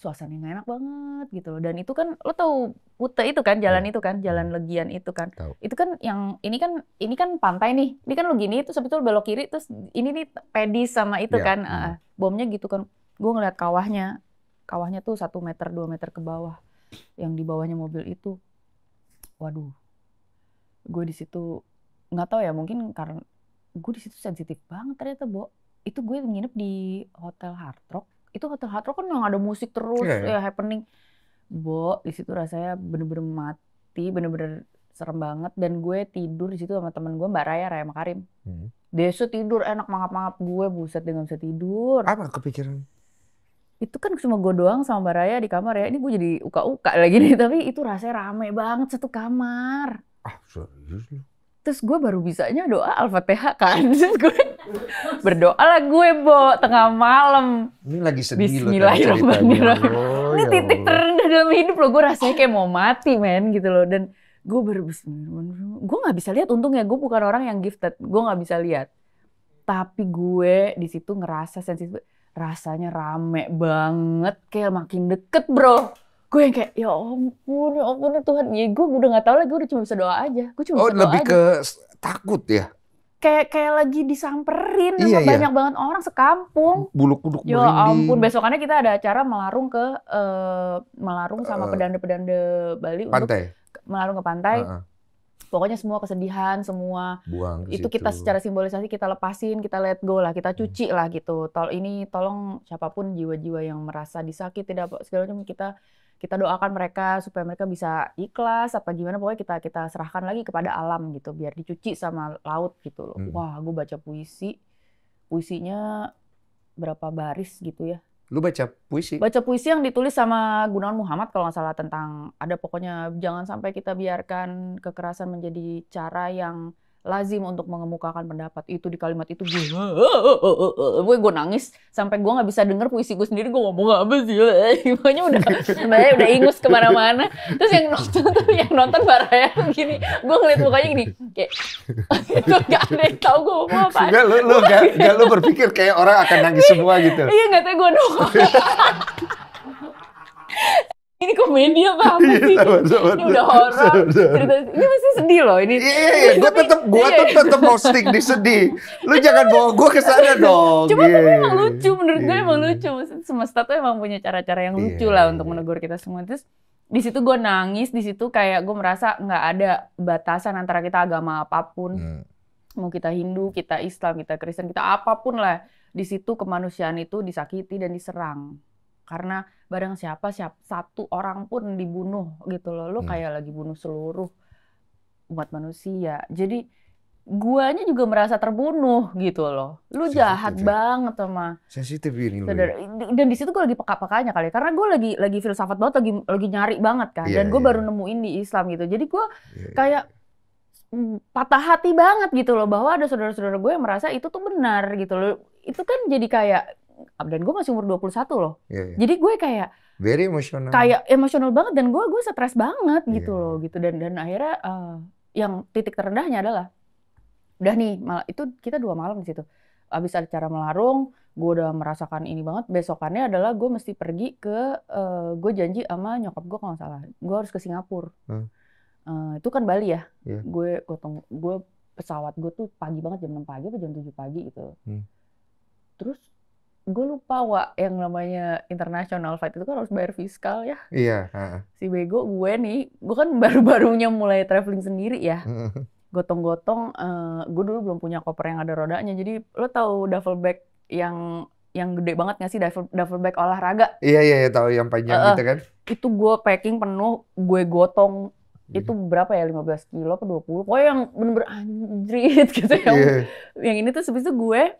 suasananya nggak enak banget gitu loh. Dan itu kan lo tau kute itu kan, jalan yeah. itu kan, jalan hmm. Legian itu kan. Tau. Itu kan yang ini kan ini kan pantai nih. Ini kan lo gini terus sebetul belok kiri terus ini nih pedis sama itu yeah. kan. Uh, bomnya gitu kan. Gue ngeliat kawahnya. Kawahnya tuh satu meter, dua meter ke bawah. Yang di bawahnya mobil itu waduh gue di situ nggak tahu ya mungkin karena gue di situ sensitif banget ternyata bo itu gue nginep di hotel Hard Rock itu hotel Hard Rock kan yang ada musik terus yeah, yeah. ya happening bo di situ rasanya bener-bener mati bener-bener serem banget dan gue tidur di situ sama temen gue mbak Raya Raya Makarim hmm. Desu tidur enak mangap-mangap gue buset dengan bisa tidur apa kepikiran itu kan cuma gue doang sama Mbak Raya di kamar ya. Ini gue jadi uka-uka lagi nih, tapi itu rasanya rame banget satu kamar. Ah, serius lu? Terus gue baru bisanya doa Al-Fatihah kan. Terus gue berdoa lah gue, Bo, tengah malam. Ini lagi sedih loh. Bismillahirrahmanirrahim. Ini oh, ya titik terendah dalam hidup loh. Gue rasanya kayak mau mati, men, gitu loh. Dan gue baru Gue gak bisa lihat untungnya. Gue bukan orang yang gifted. Gue gak bisa lihat. Tapi gue di situ ngerasa sensitif rasanya rame banget kayak makin deket bro gue yang kayak ya ampun ya ampun ya Tuhan ya gue udah nggak tahu lagi gue udah cuma bisa doa aja gue cuma oh, bisa doa lebih aja. ke takut ya kayak kayak lagi disamperin iya, sama iya. banyak banget orang sekampung buluk-buluk ya ampun besokannya kita ada acara melarung ke uh, melarung sama eh, eh. pedanda-pedanda Bali pantai. untuk melarung ke pantai uh -uh pokoknya semua kesedihan, semua Buang itu situ. kita secara simbolisasi kita lepasin, kita let go lah, kita cuci hmm. lah gitu. Tol ini tolong siapapun jiwa-jiwa yang merasa disakiti tidak segala macam kita kita doakan mereka supaya mereka bisa ikhlas apa gimana pokoknya kita kita serahkan lagi kepada alam gitu biar dicuci sama laut gitu loh. Hmm. Wah, gue baca puisi puisinya berapa baris gitu ya Lu baca puisi? Baca puisi yang ditulis sama Gunawan Muhammad kalau nggak salah tentang ada pokoknya jangan sampai kita biarkan kekerasan menjadi cara yang lazim untuk mengemukakan pendapat itu di kalimat itu gue gue gue nangis sampai gue nggak bisa denger puisi gue sendiri gue ngomong apa sih pokoknya eh, udah semuanya udah ingus kemana-mana terus yang nonton tuh yang nonton baraya gini gue ngeliat mukanya gini kayak itu gak ada yang tahu gue ngomong apa enggak lu lu gak, gak lu berpikir kayak orang akan nangis semua gitu iya nggak tahu gue doang ini komedi apa apa iya, sih? ini udah horor. ini masih sedih loh ini. Iya, iya, iya. gue tetap gue tuh iya, iya. tetap posting di sedih. Lu jangan kan bawa gue ke sana dong. Cuma yeah. tapi emang lucu menurut gue emang lucu. Semesta tuh emang punya cara-cara yang lucu yeah. lah untuk menegur kita semua. Terus di situ gue nangis, di situ kayak gue merasa nggak ada batasan antara kita agama apapun. Hmm. Mau kita Hindu, kita Islam, kita Kristen, kita apapun lah. Di situ kemanusiaan itu disakiti dan diserang. Karena bareng siapa siapa satu orang pun dibunuh gitu loh lo hmm. kayak lagi bunuh seluruh umat manusia jadi guanya juga merasa terbunuh gitu loh. Lu jahat ya. banget sama sensitif ini lu. Ya? Dan di situ gue lagi peka-pekanya kali, karena gue lagi lagi filsafat banget, lagi lagi nyari banget kan. Yeah, Dan gue yeah. baru nemuin di Islam gitu. Jadi gue yeah, iya. kayak yeah. Mm, patah hati banget gitu loh bahwa ada saudara-saudara gue yang merasa itu tuh benar gitu loh. Itu kan jadi kayak dan gue masih umur 21 loh. Yeah, yeah. Jadi gue kayak very emosional. Kayak emosional banget dan gue gue stres banget iya. gitu yeah. loh gitu dan dan akhirnya uh, yang titik terendahnya adalah udah nih mal itu kita dua malam di situ. Abis acara melarung, gue udah merasakan ini banget. Besokannya adalah gue mesti pergi ke, uh, gue janji sama nyokap gue kalau nggak salah, gue harus ke Singapura. Hmm. Uh, itu kan Bali ya. Yeah. Gue gotong, gue pesawat gue tuh pagi banget jam 6 pagi atau jam 7 pagi gitu. Hmm. Terus gue lupa wa yang namanya international flight itu kan harus bayar fiskal ya. Iya. Uh. Si bego gue nih, gue kan baru-barunya mulai traveling sendiri ya. Gotong-gotong, uh, eh, gue dulu belum punya koper yang ada rodanya. Jadi lo tau duffel bag yang yang gede banget nggak sih duffel, duffel bag olahraga? Iya iya iya tahu yang panjang uh, gitu kan. Itu gue packing penuh, gue gotong hmm. itu berapa ya 15 kilo ke 20 pokoknya yang bener-bener anjrit gitu yeah. yang, iya. yang ini tuh sebisa gue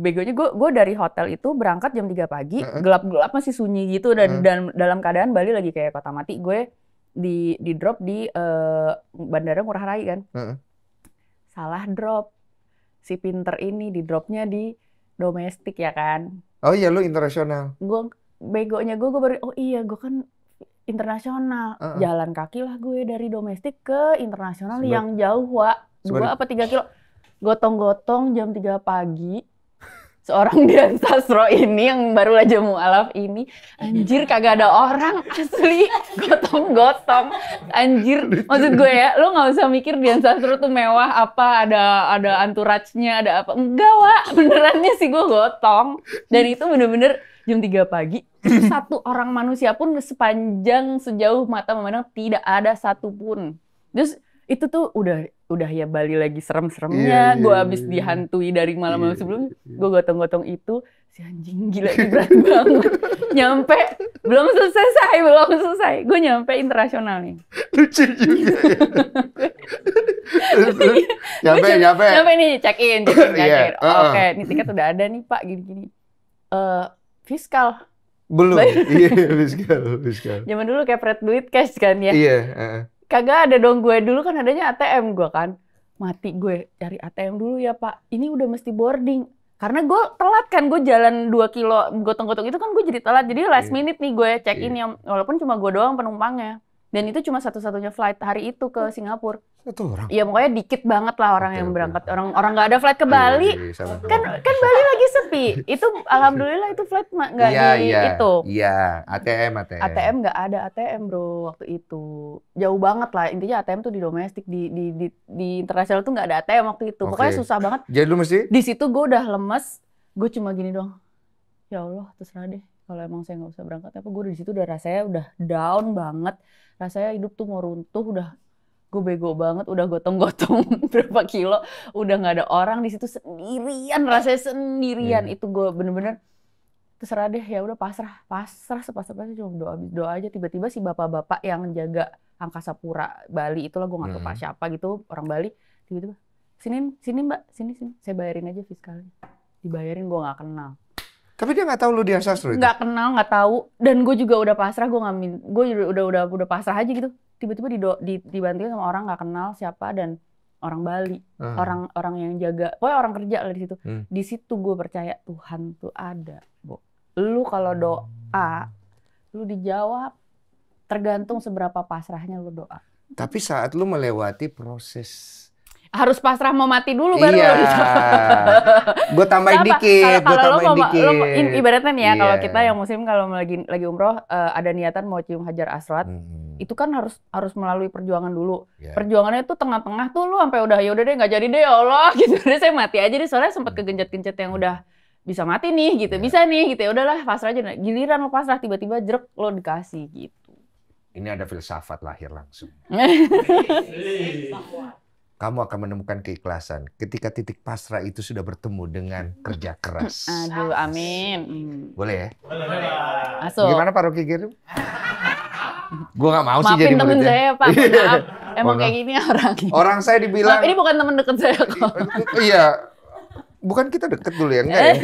begonya gue gue dari hotel itu berangkat jam 3 pagi uh-huh. gelap-gelap masih sunyi gitu dan uh-huh. dan dalam keadaan Bali lagi kayak kota mati gue di di drop di uh, bandara Ngurah Rai kan uh-huh. salah drop si pinter ini di dropnya di domestik ya kan oh iya lu internasional gue begonya gue gue baru oh iya gue kan internasional uh huh jalan kaki lah gue dari domestik ke internasional yang jauh wa dua apa tiga kilo gotong-gotong jam 3 pagi seorang Dian Sastro ini yang baru aja alaf ini anjir kagak ada orang asli gotong-gotong anjir maksud gue ya lo nggak usah mikir Dian Sastro tuh mewah apa ada ada anturajnya ada apa enggak wa benerannya sih gue gotong dan itu bener-bener jam 3 pagi satu orang manusia pun sepanjang sejauh mata memandang tidak ada satupun terus itu tuh udah udah ya Bali lagi serem-seremnya, iya, iya gue iya, abis iya. dihantui dari malam-malam iya, sebelum, iya. iya. gue gotong-gotong itu, si anjing gila ini berat banget. nyampe, belum selesai, belum selesai. Gue nyampe internasional nih. Lucu juga ya. nyampe, nyampe. Nyampe nih, check in, check in, check in. Yeah. Oh, ah. Oke, ini tiket udah ada nih pak, gini-gini. Uh, fiskal. Belum, iya fiskal, fiskal. Zaman dulu kayak duit cash kan ya. Iya, yeah, -uh kagak ada dong gue dulu kan adanya ATM gue kan mati gue cari ATM dulu ya pak ini udah mesti boarding karena gue telat kan gue jalan 2 kilo gotong-gotong itu kan gue jadi telat jadi last iya. minute nih gue check in yeah. yang walaupun cuma gue doang penumpangnya dan itu cuma satu-satunya flight hari itu ke hmm. Singapura satu orang. Ya pokoknya dikit banget lah orang okay, yang berangkat. Okay. Orang orang nggak ada flight ke iya, Bali. Iya, iya, kan kan Bali lagi sepi. Itu alhamdulillah itu flight nggak yeah, di yeah, itu. Iya, ATM ATM. ATM nggak ada ATM, Bro, waktu itu. Jauh banget lah. Intinya ATM tuh di domestik di di di, di internasional tuh nggak ada ATM waktu itu. Okay. Pokoknya susah banget. Jadi lu mesti Di situ gue udah lemes. Gue cuma gini doang. Ya Allah, terserah deh. Kalau emang saya nggak usah berangkat, apa gue di situ udah rasanya udah down banget. Rasanya hidup tuh mau runtuh, udah gue bego banget udah gotong-gotong berapa kilo udah nggak ada orang di situ sendirian rasanya sendirian yeah. Hmm. itu gue bener-bener terserah deh ya udah pasrah pasrah sepasrah pasrah cuma doa doa aja tiba-tiba si bapak-bapak yang jaga angkasa pura Bali itu itulah gue nggak tahu hmm. pak siapa gitu orang Bali tiba-tiba sini sini mbak sini sini saya bayarin aja fiskalnya dibayarin gue nggak kenal tapi dia nggak tahu lu dia sastro itu. Nggak kenal, nggak tahu. Dan gue juga udah pasrah, gue nggak, gue udah udah udah pasrah aja gitu tiba-tiba di, dibantuin sama orang nggak kenal siapa dan orang Bali, hmm. orang orang yang jaga, pokoknya orang kerja lah di situ. Hmm. Di situ gue percaya Tuhan tuh ada, Bo. Lu kalau doa, lu dijawab tergantung seberapa pasrahnya lu doa. Tapi saat lu melewati proses harus pasrah mau mati dulu baru iya. gue tambahin dikit, gue tambahin dikit. Lo, ibaratnya nih ya, yeah. kalau iya. kita yang muslim kalau lagi lagi umroh uh, ada niatan mau cium hajar aswad, -hmm itu kan harus harus melalui perjuangan dulu. Yeah. Perjuangannya itu tengah-tengah tuh lu sampai udah ya udah deh nggak jadi deh ya Allah gitu deh saya mati aja deh soalnya sempat hmm. kegenjat-genjat yang udah bisa mati nih gitu, yeah. bisa nih gitu ya udahlah pasrah aja. Giliran lo pasrah tiba-tiba jerk lo dikasih gitu. Ini ada filsafat lahir langsung. kamu akan menemukan keikhlasan ketika titik pasrah itu sudah bertemu dengan kerja keras. Aduh, amin. Hmm. Boleh ya? Boleh. Gimana Pak Rocky Gue gak mau sih jadi muridnya. temen saya pak, iya. maaf. Emang kayak gini orang. Orang saya dibilang. Maaf, nah, ini bukan temen deket saya kok. iya. Bukan kita deket dulu ya, enggak ya. Eh.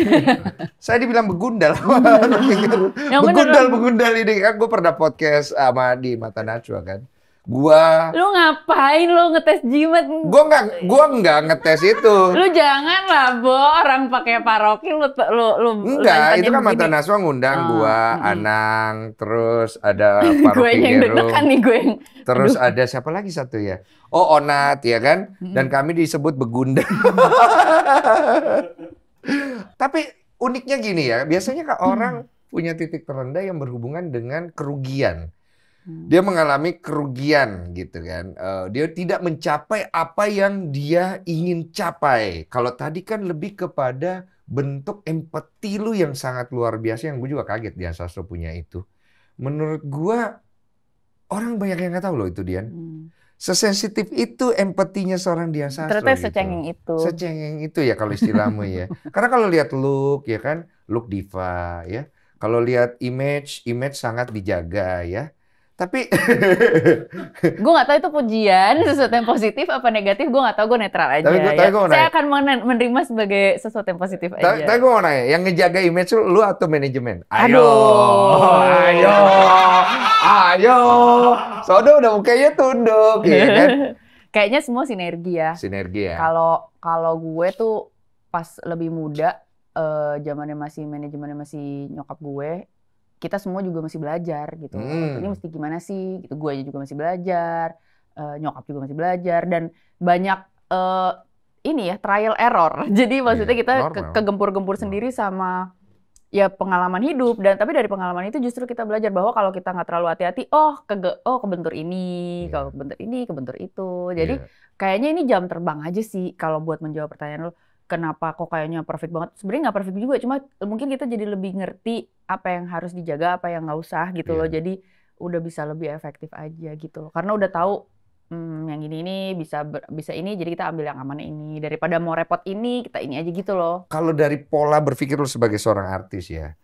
saya dibilang begundal. begundal, begundal ini. Kan gue pernah podcast sama di Mata Najwa kan gua lu ngapain lu ngetes jimat gua nggak gua nggak ngetes itu lu jangan lah bo orang pakai paroki lu lu lu enggak itu kan mantan mata naswa ngundang oh, gua Anang terus ada gue yang deg-degan nih gue yang... terus Aduh. ada siapa lagi satu ya oh Onat ya kan dan kami disebut begundang tapi uniknya gini ya biasanya kak orang punya titik terendah yang berhubungan dengan kerugian Hmm. Dia mengalami kerugian gitu kan. Uh, dia tidak mencapai apa yang dia ingin capai. Kalau tadi kan lebih kepada bentuk empati lu yang sangat luar biasa yang gue juga kaget dia Sastro punya itu. Menurut gue orang banyak yang nggak tahu loh itu Dian. Hmm. Sesensitif itu empatinya seorang dia Sastro. Ternyata gitu. secengeng itu. Secengeng itu ya kalau istilahmu ya. Karena kalau lihat look ya kan, look diva ya. Kalau lihat image, image sangat dijaga ya tapi gue nggak tahu itu pujian sesuatu yang positif apa negatif gue nggak tahu gue netral aja tapi, gua, ya. tapi gua saya akan menerima sebagai sesuatu yang positif tapi, aja tapi gue mau nanya yang ngejaga image lu, lu atau manajemen ayo Aduh. ayo ayo sodo udah mukanya tunduk ya kan kayaknya semua sinergi ya sinergi ya kalau kalau gue tuh pas lebih muda eh, zamannya uh, masih manajemennya masih nyokap gue kita semua juga masih belajar gitu. Hmm. Ini mesti gimana sih? Gitu. Gue aja juga masih belajar, uh, nyokap juga masih belajar dan banyak uh, ini ya trial error. Jadi maksudnya yeah, kita ke kegempur-gempur sendiri sama ya pengalaman hidup dan tapi dari pengalaman itu justru kita belajar bahwa kalau kita nggak terlalu hati-hati oh ke oh kebentur ini yeah. kalau kebentur ini kebentur itu jadi yeah. kayaknya ini jam terbang aja sih kalau buat menjawab pertanyaan lo kenapa kok kayaknya perfect banget. Sebenarnya nggak perfect juga, cuma mungkin kita jadi lebih ngerti apa yang harus dijaga, apa yang nggak usah gitu yeah. loh. Iya. Jadi udah bisa lebih efektif aja gitu loh. Karena udah tahu hmm, yang ini ini bisa bisa ini, jadi kita ambil yang aman ini daripada mau repot ini kita ini aja gitu loh. Kalau dari pola berpikir lo sebagai seorang artis ya,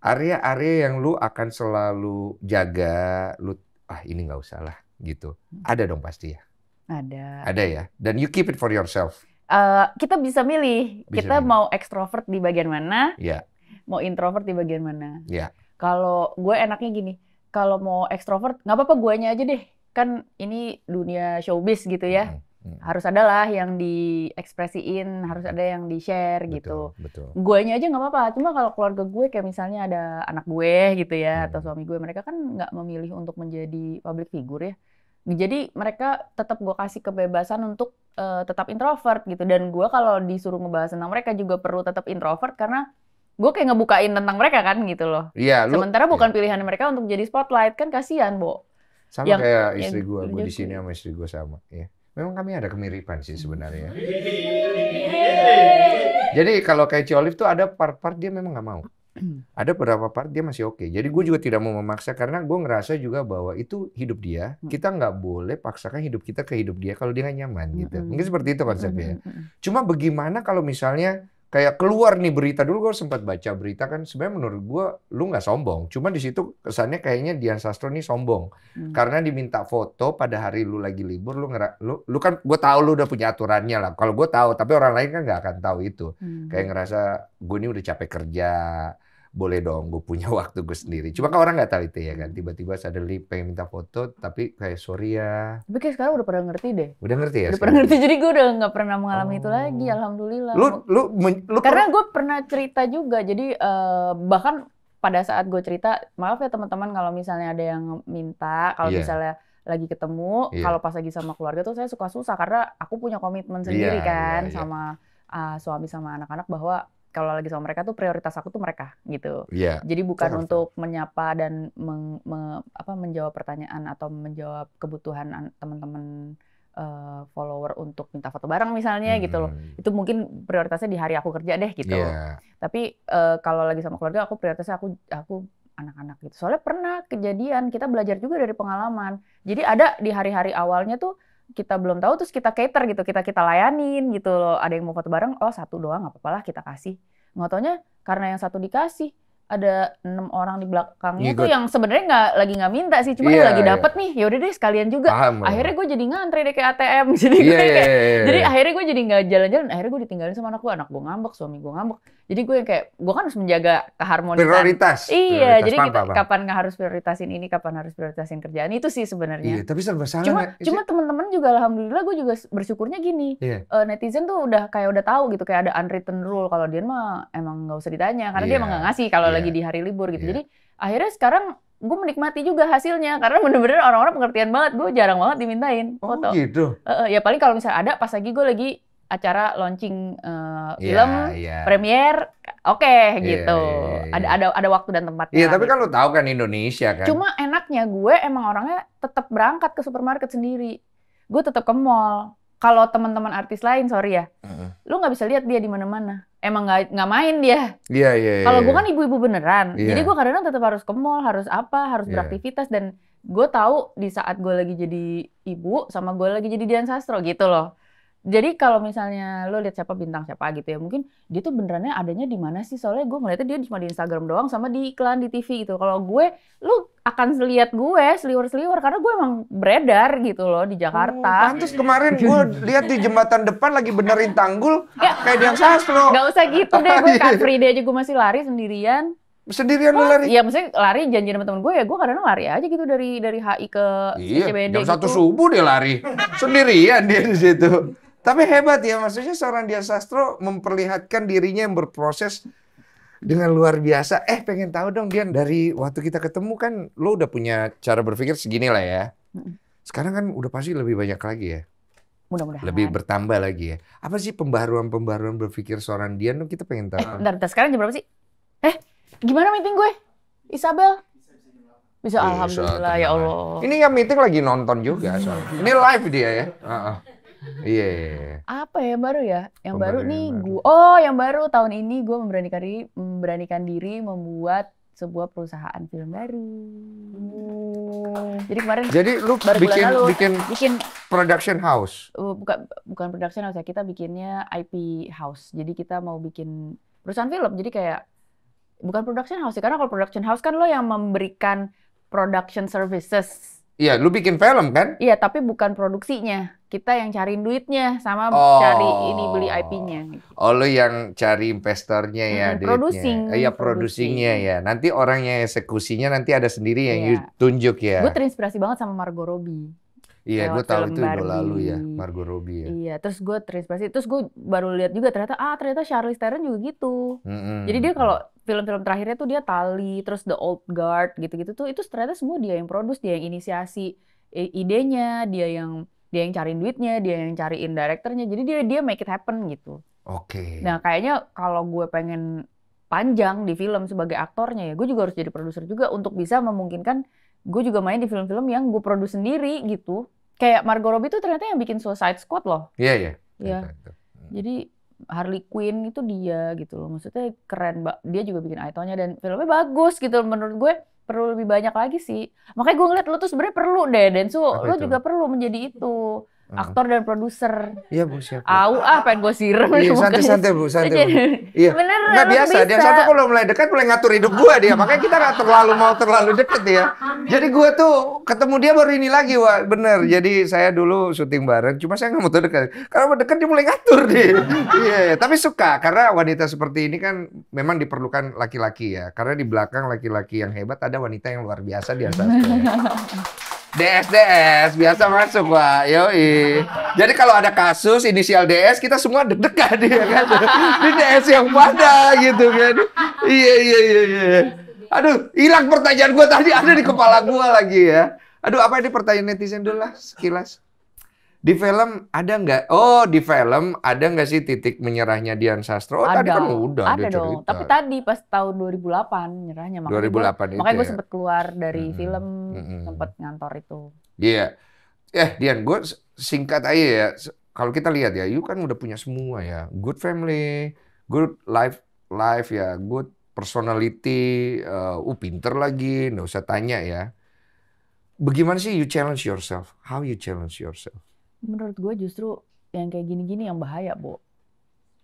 area-area yang lu akan selalu jaga, lu ah ini nggak usah lah gitu. Hmm. Ada dong pasti ya. Ada. Ada ya. Dan you keep it for yourself uh, kita bisa milih bisa kita milih. mau ekstrovert di bagian mana, yeah. mau introvert di bagian mana. Yeah. Kalau gue enaknya gini, kalau mau ekstrovert nggak apa-apa guanya aja deh. Kan ini dunia showbiz gitu ya. Mm. Hmm. Harus ada lah yang diekspresiin, harus ada yang di-share gitu. Betul. nya aja nggak apa-apa. Cuma kalau keluarga gue kayak misalnya ada anak gue gitu ya hmm. atau suami gue, mereka kan nggak memilih untuk menjadi public figure ya jadi mereka tetap gue kasih kebebasan untuk uh, tetap introvert gitu dan gue kalau disuruh ngebahas tentang mereka juga perlu tetap introvert karena gue kayak ngebukain tentang mereka kan gitu loh iya sementara bukan iya. pilihan mereka untuk jadi spotlight kan kasihan bo sama yang, kayak istri gue gue di sini sama istri gue sama ya memang kami ada kemiripan sih sebenarnya jadi kalau kayak Olive tuh ada part-part dia memang nggak mau ada beberapa part dia masih oke. Okay. Jadi gue juga hmm. tidak mau memaksa karena gue ngerasa juga bahwa itu hidup dia. Hmm. Kita nggak boleh paksakan hidup kita ke hidup dia kalau dia nggak nyaman gitu. Hmm, Mungkin seperti itu konsepnya. Cuma bagaimana kalau misalnya kayak keluar nih berita dulu gue sempat baca berita kan sebenarnya menurut gue lu nggak sombong cuma di situ kesannya kayaknya Dian Sastro nih sombong hmm. karena diminta foto pada hari lu lagi libur lu ngera lu, lu kan gue tahu lu udah punya aturannya lah kalau gue tahu tapi orang lain kan nggak akan tahu itu hmm. kayak ngerasa gue ini udah capek kerja boleh dong gue punya waktu gue sendiri. Cuma kan orang nggak tahu itu ya kan. Hmm. Tiba-tiba suddenly pengen minta foto, tapi kayak sorry ya. Tapi kayak sekarang udah pernah ngerti deh. Udah ngerti ya? Udah pernah ngerti, jadi gue udah nggak pernah mengalami oh. itu lagi, oh. alhamdulillah. Lu, lu, lu Karena gue pernah cerita juga, jadi uh, bahkan pada saat gue cerita, maaf ya teman-teman kalau misalnya ada yang minta, kalau yeah. misalnya lagi ketemu, yeah. kalau pas lagi sama keluarga tuh saya suka susah karena aku punya komitmen sendiri yeah, kan yeah, yeah. sama uh, suami sama anak-anak bahwa kalau lagi sama mereka tuh prioritas aku tuh mereka gitu. Yeah. Jadi bukan untuk menyapa dan meng, me, apa, menjawab pertanyaan atau menjawab kebutuhan teman-teman uh, follower untuk minta foto bareng misalnya hmm. gitu loh. Itu mungkin prioritasnya di hari aku kerja deh gitu. Yeah. Tapi uh, kalau lagi sama keluarga aku prioritasnya aku aku anak-anak gitu. Soalnya pernah kejadian kita belajar juga dari pengalaman. Jadi ada di hari-hari awalnya tuh kita belum tahu terus kita cater gitu kita kita layanin gitu loh ada yang mau foto bareng oh satu doang nggak apa-apa lah kita kasih ngotonya karena yang satu dikasih ada enam orang di belakangnya Ngikut. tuh yang sebenarnya nggak lagi nggak minta sih cuma yeah, lagi iya. dapet yeah. nih ya udah deh sekalian juga Paham, akhirnya gue jadi ngantri deh ke ATM jadi yeah, gue yeah, yeah, yeah. Iya, jadi iya. akhirnya gue jadi nggak jalan-jalan akhirnya gue ditinggalin sama anak gue anak gue ngambek suami gue ngambek jadi gue yang kayak gue kan harus menjaga keharmonisan. Prioritas. Iya, prioritas, jadi kita, kapan kapan harus prioritasin ini, kapan harus prioritasin kerjaan itu sih sebenarnya. Iya, tapi serba salah. Cuma, cuma teman-teman juga alhamdulillah gue juga bersyukurnya gini. Iya. Uh, netizen tuh udah kayak udah tahu gitu kayak ada unwritten rule kalau dia mah emang nggak usah ditanya karena iya. dia emang nggak ngasih kalau iya. lagi di hari libur gitu. Iya. Jadi akhirnya sekarang gue menikmati juga hasilnya karena bener-bener orang-orang pengertian banget gue jarang banget dimintain oh, gitu. gitu. Uh, ya paling kalau misalnya ada pas lagi gue lagi acara launching uh, film yeah, yeah. premier oke okay, gitu yeah, yeah, yeah. ada ada ada waktu dan tempatnya iya tapi kan gitu. lo tahu kan Indonesia kan cuma enaknya gue emang orangnya tetap berangkat ke supermarket sendiri gue tetap ke mall kalau teman-teman artis lain sorry ya uh -huh. lu nggak bisa lihat dia di mana-mana emang nggak nggak main dia iya yeah, iya yeah, kalau yeah, gue iya. kan ibu-ibu beneran iya. jadi gue kadang-kadang tetap harus ke mall harus apa harus beraktivitas dan gue tahu di saat gue lagi jadi ibu sama gue lagi jadi Dian Sastro gitu loh jadi kalau misalnya lo lihat siapa bintang siapa gitu ya, mungkin dia tuh benerannya adanya di mana sih? Soalnya gue ngeliatnya dia cuma di Instagram doang sama di iklan di TV gitu. Kalau gue, lo akan lihat gue seliwer-seliwer karena gue emang beredar gitu loh di Jakarta. Oh, terus kemarin gue lihat di jembatan depan lagi benerin tanggul ya, kayak di yang lo. Gak usah gitu deh, gue kan free day aja gue masih lari sendirian sendirian lo lu lari? Iya, maksudnya lari janji sama temen gue ya, gue kadang lari aja gitu dari dari HI ke iya, CBD jam gitu. satu subuh dia lari, sendirian dia di situ. Tapi hebat ya, maksudnya seorang Dian Sastro memperlihatkan dirinya yang berproses dengan luar biasa. Eh, pengen tahu dong Dian, dari waktu kita ketemu kan lo udah punya cara berpikir segini lah ya. Sekarang kan udah pasti lebih banyak lagi ya. Mudah-mudahan. Lebih bertambah lagi ya. Apa sih pembaruan-pembaruan berpikir seorang Dian dong kita pengen tahu. Eh, bentar, bentar, sekarang jam berapa sih? Eh, gimana meeting gue? Isabel? Bisa, iya, alhamdulillah ya Allah. Ini yang meeting lagi nonton juga soalnya. Ini live dia ya. Uh -uh. Iya. yeah. Iya. Apa ya baru ya? Yang baru nih gue. Oh, yang baru tahun ini gue memberanikan diri, memberanikan diri membuat sebuah perusahaan film baru. Oh. Jadi kemarin Jadi lu baru bikin lalu, bikin bikin production house. Oh, bukan bukan production house ya, kita bikinnya IP house. Jadi kita mau bikin perusahaan film. Jadi kayak bukan production house ya, karena kalau production house kan lo yang memberikan production services. Iya, lu bikin film kan? Iya, tapi bukan produksinya kita yang cari duitnya sama oh. cari ini beli IP-nya. Oh, gitu. oh lo yang cari investornya ya, hmm, producing. Eh, ya producing. ya. Nanti orangnya eksekusinya nanti ada sendiri yang yeah. tunjuk ya. Gue terinspirasi banget sama Margot Robbie. Iya, gue tahu itu Barbie. lalu ya, Margot Robbie ya. Iya, terus gue terinspirasi, terus gue baru lihat juga ternyata ah ternyata Charlize Theron juga gitu. Mm -hmm. Jadi dia kalau film-film terakhirnya tuh dia Tali, terus The Old Guard gitu-gitu tuh itu ternyata semua dia yang produce, dia yang inisiasi idenya, dia yang dia yang cariin duitnya, dia yang cariin direkturnya. Jadi dia dia make it happen gitu. Oke. Okay. Nah, kayaknya kalau gue pengen panjang di film sebagai aktornya ya, gue juga harus jadi produser juga untuk bisa memungkinkan gue juga main di film-film yang gue produksi sendiri gitu. Kayak Margot Robbie itu ternyata yang bikin Suicide Squad loh. Iya, yeah, iya. Yeah. Iya. Hmm. Jadi Harley Quinn itu dia gitu loh. Maksudnya keren, Mbak. Dia juga bikin itonya dan filmnya bagus gitu menurut gue perlu lebih banyak lagi sih. Makanya gue ngeliat lo tuh sebenarnya perlu deh, Densu. lo juga perlu menjadi itu aktor dan produser. Iya bu siapa? Au ah pengen gue siram. Iya santai santai bu santai. Bu. Iya. iya. bener Nah biasa bisa. dia satu kalau mulai dekat mulai ngatur hidup gue dia. Makanya kita nggak terlalu mau terlalu deket ya. Jadi gue tuh ketemu dia baru ini lagi wah bener. Jadi saya dulu syuting bareng. Cuma saya nggak mau terdekat. Karena mau dekat dia mulai ngatur dia iya. Tapi suka karena wanita seperti ini kan memang diperlukan laki-laki ya. Karena di belakang laki-laki yang hebat ada wanita yang luar biasa di atasnya. DSDS biasa masuk pak yoi jadi kalau ada kasus inisial DS kita semua deg-degan ya kan ini DS yang mana gitu kan iya iya iya iya aduh hilang pertanyaan gue tadi ada di kepala gue lagi ya aduh apa ini pertanyaan netizen dulu lah sekilas di film ada nggak? Oh, di film ada nggak sih titik menyerahnya Dian Sastro? Oh, ada. Tadi kan udah ada dia dong. Tapi tadi pas tahun 2008 menyerahnya. Makanya 2008 gua, itu. Makanya gue ya? sempet keluar dari hmm. film, hmm. sempet ngantor itu. Iya. Yeah. Eh, Dian, gue singkat aja ya. Kalau kita lihat ya, you kan udah punya semua ya. Good family, good life, life ya, good personality. Uh, uh pinter lagi, nggak usah tanya ya. Bagaimana sih you challenge yourself? How you challenge yourself? menurut gue justru yang kayak gini-gini yang bahaya, Bu.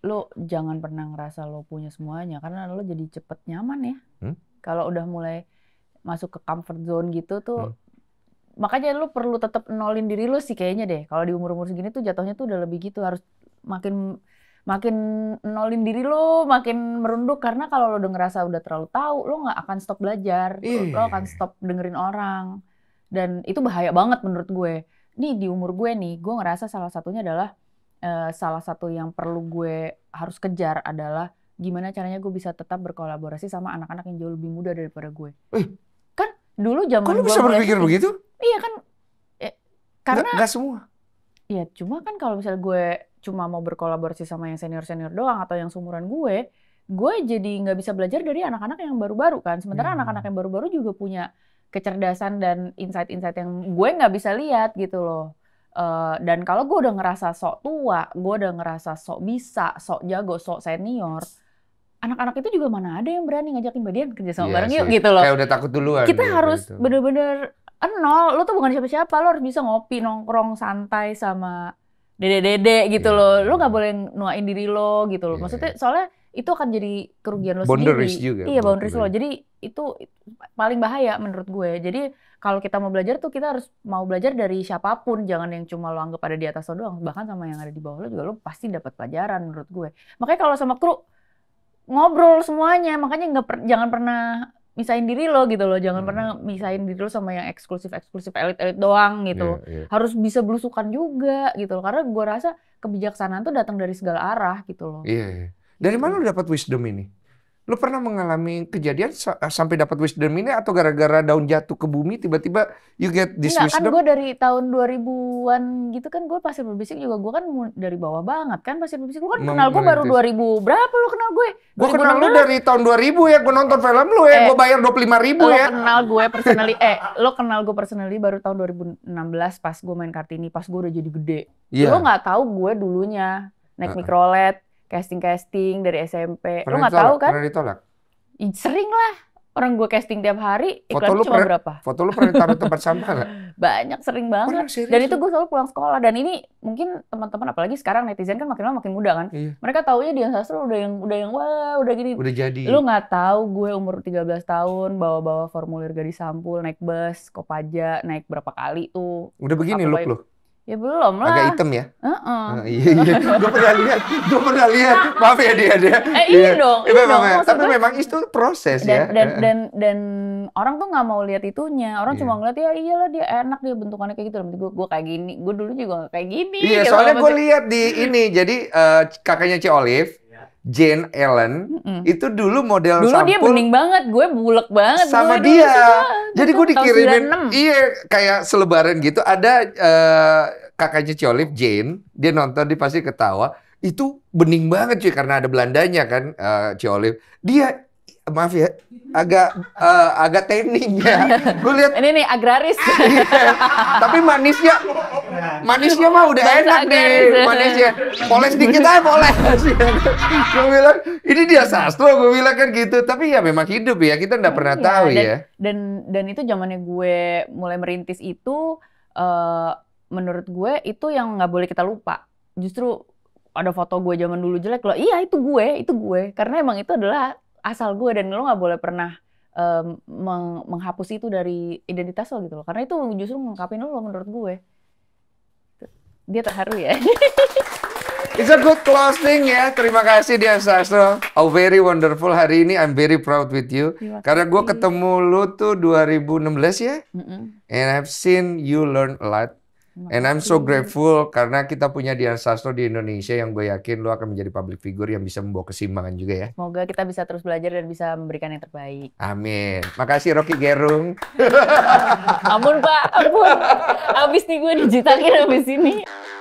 Lo jangan pernah ngerasa lo punya semuanya karena lo jadi cepet nyaman ya. Hmm? Kalau udah mulai masuk ke comfort zone gitu tuh hmm. makanya lo perlu tetap nolin diri lo sih kayaknya deh. Kalau di umur-umur segini tuh jatuhnya tuh udah lebih gitu harus makin makin nolin diri lo, makin merunduk karena kalau lo udah ngerasa udah terlalu tahu, lo nggak akan stop belajar, lo iya. akan stop dengerin orang. Dan itu bahaya banget menurut gue nih di umur gue nih, gue ngerasa salah satunya adalah uh, salah satu yang perlu gue harus kejar adalah gimana caranya gue bisa tetap berkolaborasi sama anak-anak yang jauh lebih muda daripada gue. Eh. Kan dulu zaman kan lu bisa berpikir SD, begitu? Iya kan eh, karena nggak semua. Iya, cuma kan kalau misalnya gue cuma mau berkolaborasi sama yang senior-senior doang atau yang seumuran gue, gue jadi nggak bisa belajar dari anak-anak yang baru-baru kan. Sementara hmm. anak-anak hmm. yang baru-baru juga punya kecerdasan dan insight-insight yang gue nggak bisa lihat gitu loh. Uh, dan kalau gue udah ngerasa sok tua, gue udah ngerasa sok bisa, sok jago, sok senior, anak-anak itu juga mana ada yang berani ngajakin badian kerja sama yeah, bareng yuk gitu loh. Kayak udah takut duluan. Kita gitu, harus bener gitu. bener-bener nol, lo tuh bukan siapa-siapa, lo harus bisa ngopi, nongkrong, santai sama dede-dede gitu yeah. loh. Lo iya, gak iya. boleh nuain diri lo gitu loh. Iya, Maksudnya soalnya itu akan jadi kerugian lo sendiri. Juga, iya, boundaries lo. Jadi itu paling bahaya menurut gue. Jadi kalau kita mau belajar tuh kita harus mau belajar dari siapapun, jangan yang cuma lo anggap ada di atas lo doang, bahkan sama yang ada di bawah lo juga lo pasti dapat pelajaran menurut gue. Makanya kalau sama kru ngobrol semuanya, makanya nggak per, jangan pernah misain diri lo gitu loh. Jangan hmm. pernah misahin diri lo sama yang eksklusif-eksklusif elit-elit doang gitu. Yeah, yeah. Harus bisa belusukan juga gitu loh. Karena gue rasa kebijaksanaan tuh datang dari segala arah gitu loh. Iya. Yeah, yeah dari mana hmm. lu dapat wisdom ini? Lu pernah mengalami kejadian sampai dapat wisdom ini atau gara-gara daun jatuh ke bumi tiba-tiba you get this Enggak, kan wisdom? kan gue dari tahun 2000-an gitu kan gue pasir berbisik juga gue kan dari bawah banget kan pasir berbisik. Lu kan Mem kenal gue baru 2000 berapa lu kenal gue? Gue kenal lu dari tahun 2000 ya gue nonton film lu ya eh, gue bayar 25 ribu ya. Lu kenal gue personally eh lo kenal gue personally baru tahun 2016 pas gue main Kartini pas gue udah jadi gede. Yeah. Lo nggak tahu gue dulunya naik uh -uh. mikrolet casting-casting dari SMP. Pernah lu nggak tahu kan? Pernah ditolak? Sering lah. Orang gue casting tiap hari, iklan cuma pernah, berapa? Foto lu pernah ditaruh tempat sampah nggak? Banyak, sering banget. Pernah, dan itu gue selalu pulang sekolah. Dan ini mungkin teman-teman, apalagi sekarang netizen kan makin lama makin muda kan. Iya. Mereka taunya Dian Sastro udah yang udah yang wah udah gini. Udah jadi. Lu nggak tahu gue umur 13 tahun bawa-bawa formulir gadis sampul naik bus, kopaja naik berapa kali tuh. Udah begini lu lu. Ya belum lah. Agak hitam ya? Heeh. Oh, iya iya. Gue pernah lihat, gue pernah lihat. Nah, maaf ya dia dia. Eh iya dong, iya dong. Tapi memang itu proses dan, ya. Dan dan dan orang tuh gak mau lihat itunya. Orang yeah. cuma ngeliat ya iyalah dia enak dia bentukannya kayak gitu. Gue gue kayak gini. Gue dulu juga kayak gini. Iya, gitu soalnya gue lihat di ini. Jadi uh, kakaknya Ci Olive Jane Ellen mm-hmm. itu dulu model dulu sampul. dia bening banget, gue bulek banget. Sama gue dia. Juga. Jadi gue dikirimin, iya kayak selebaran gitu. Ada uh, kakaknya Ciolip, Jane, dia nonton dia pasti ketawa. Itu bening banget cuy karena ada Belandanya kan uh, Ciolip. Dia maaf ya agak uh, agak tanning ya. Gue lihat ini nih agraris. Tapi manisnya manisnya mah udah Bahasa enak deh manisnya. Poles dikit aja poles. gue bilang ini dia sastro. gue bilang kan gitu. Tapi ya memang hidup ya kita nggak pernah ya, tahu dan, ya. Dan dan itu zamannya gue mulai merintis itu uh, menurut gue itu yang nggak boleh kita lupa. Justru ada foto gue zaman dulu jelek loh. Iya itu gue, itu gue. Karena emang itu adalah asal gue dan lo nggak boleh pernah um, menghapus itu dari identitas lo gitu loh karena itu justru mengungkapin lo menurut gue dia terharu ya It's a good closing ya. Terima kasih Dian Sastro. Oh very wonderful hari ini. I'm very proud with you. Karena gue ketemu lu tuh 2016 ya. Mm -mm. And I've seen you learn a lot. And I'm so grateful karena kita punya Dian Sastro di Indonesia yang gue yakin lo akan menjadi public figure yang bisa membawa kesimbangan juga ya. Semoga kita bisa terus belajar dan bisa memberikan yang terbaik. Amin. Makasih Rocky Gerung. ampun Pak, ampun. Abis nih gue dicitakin abis ini.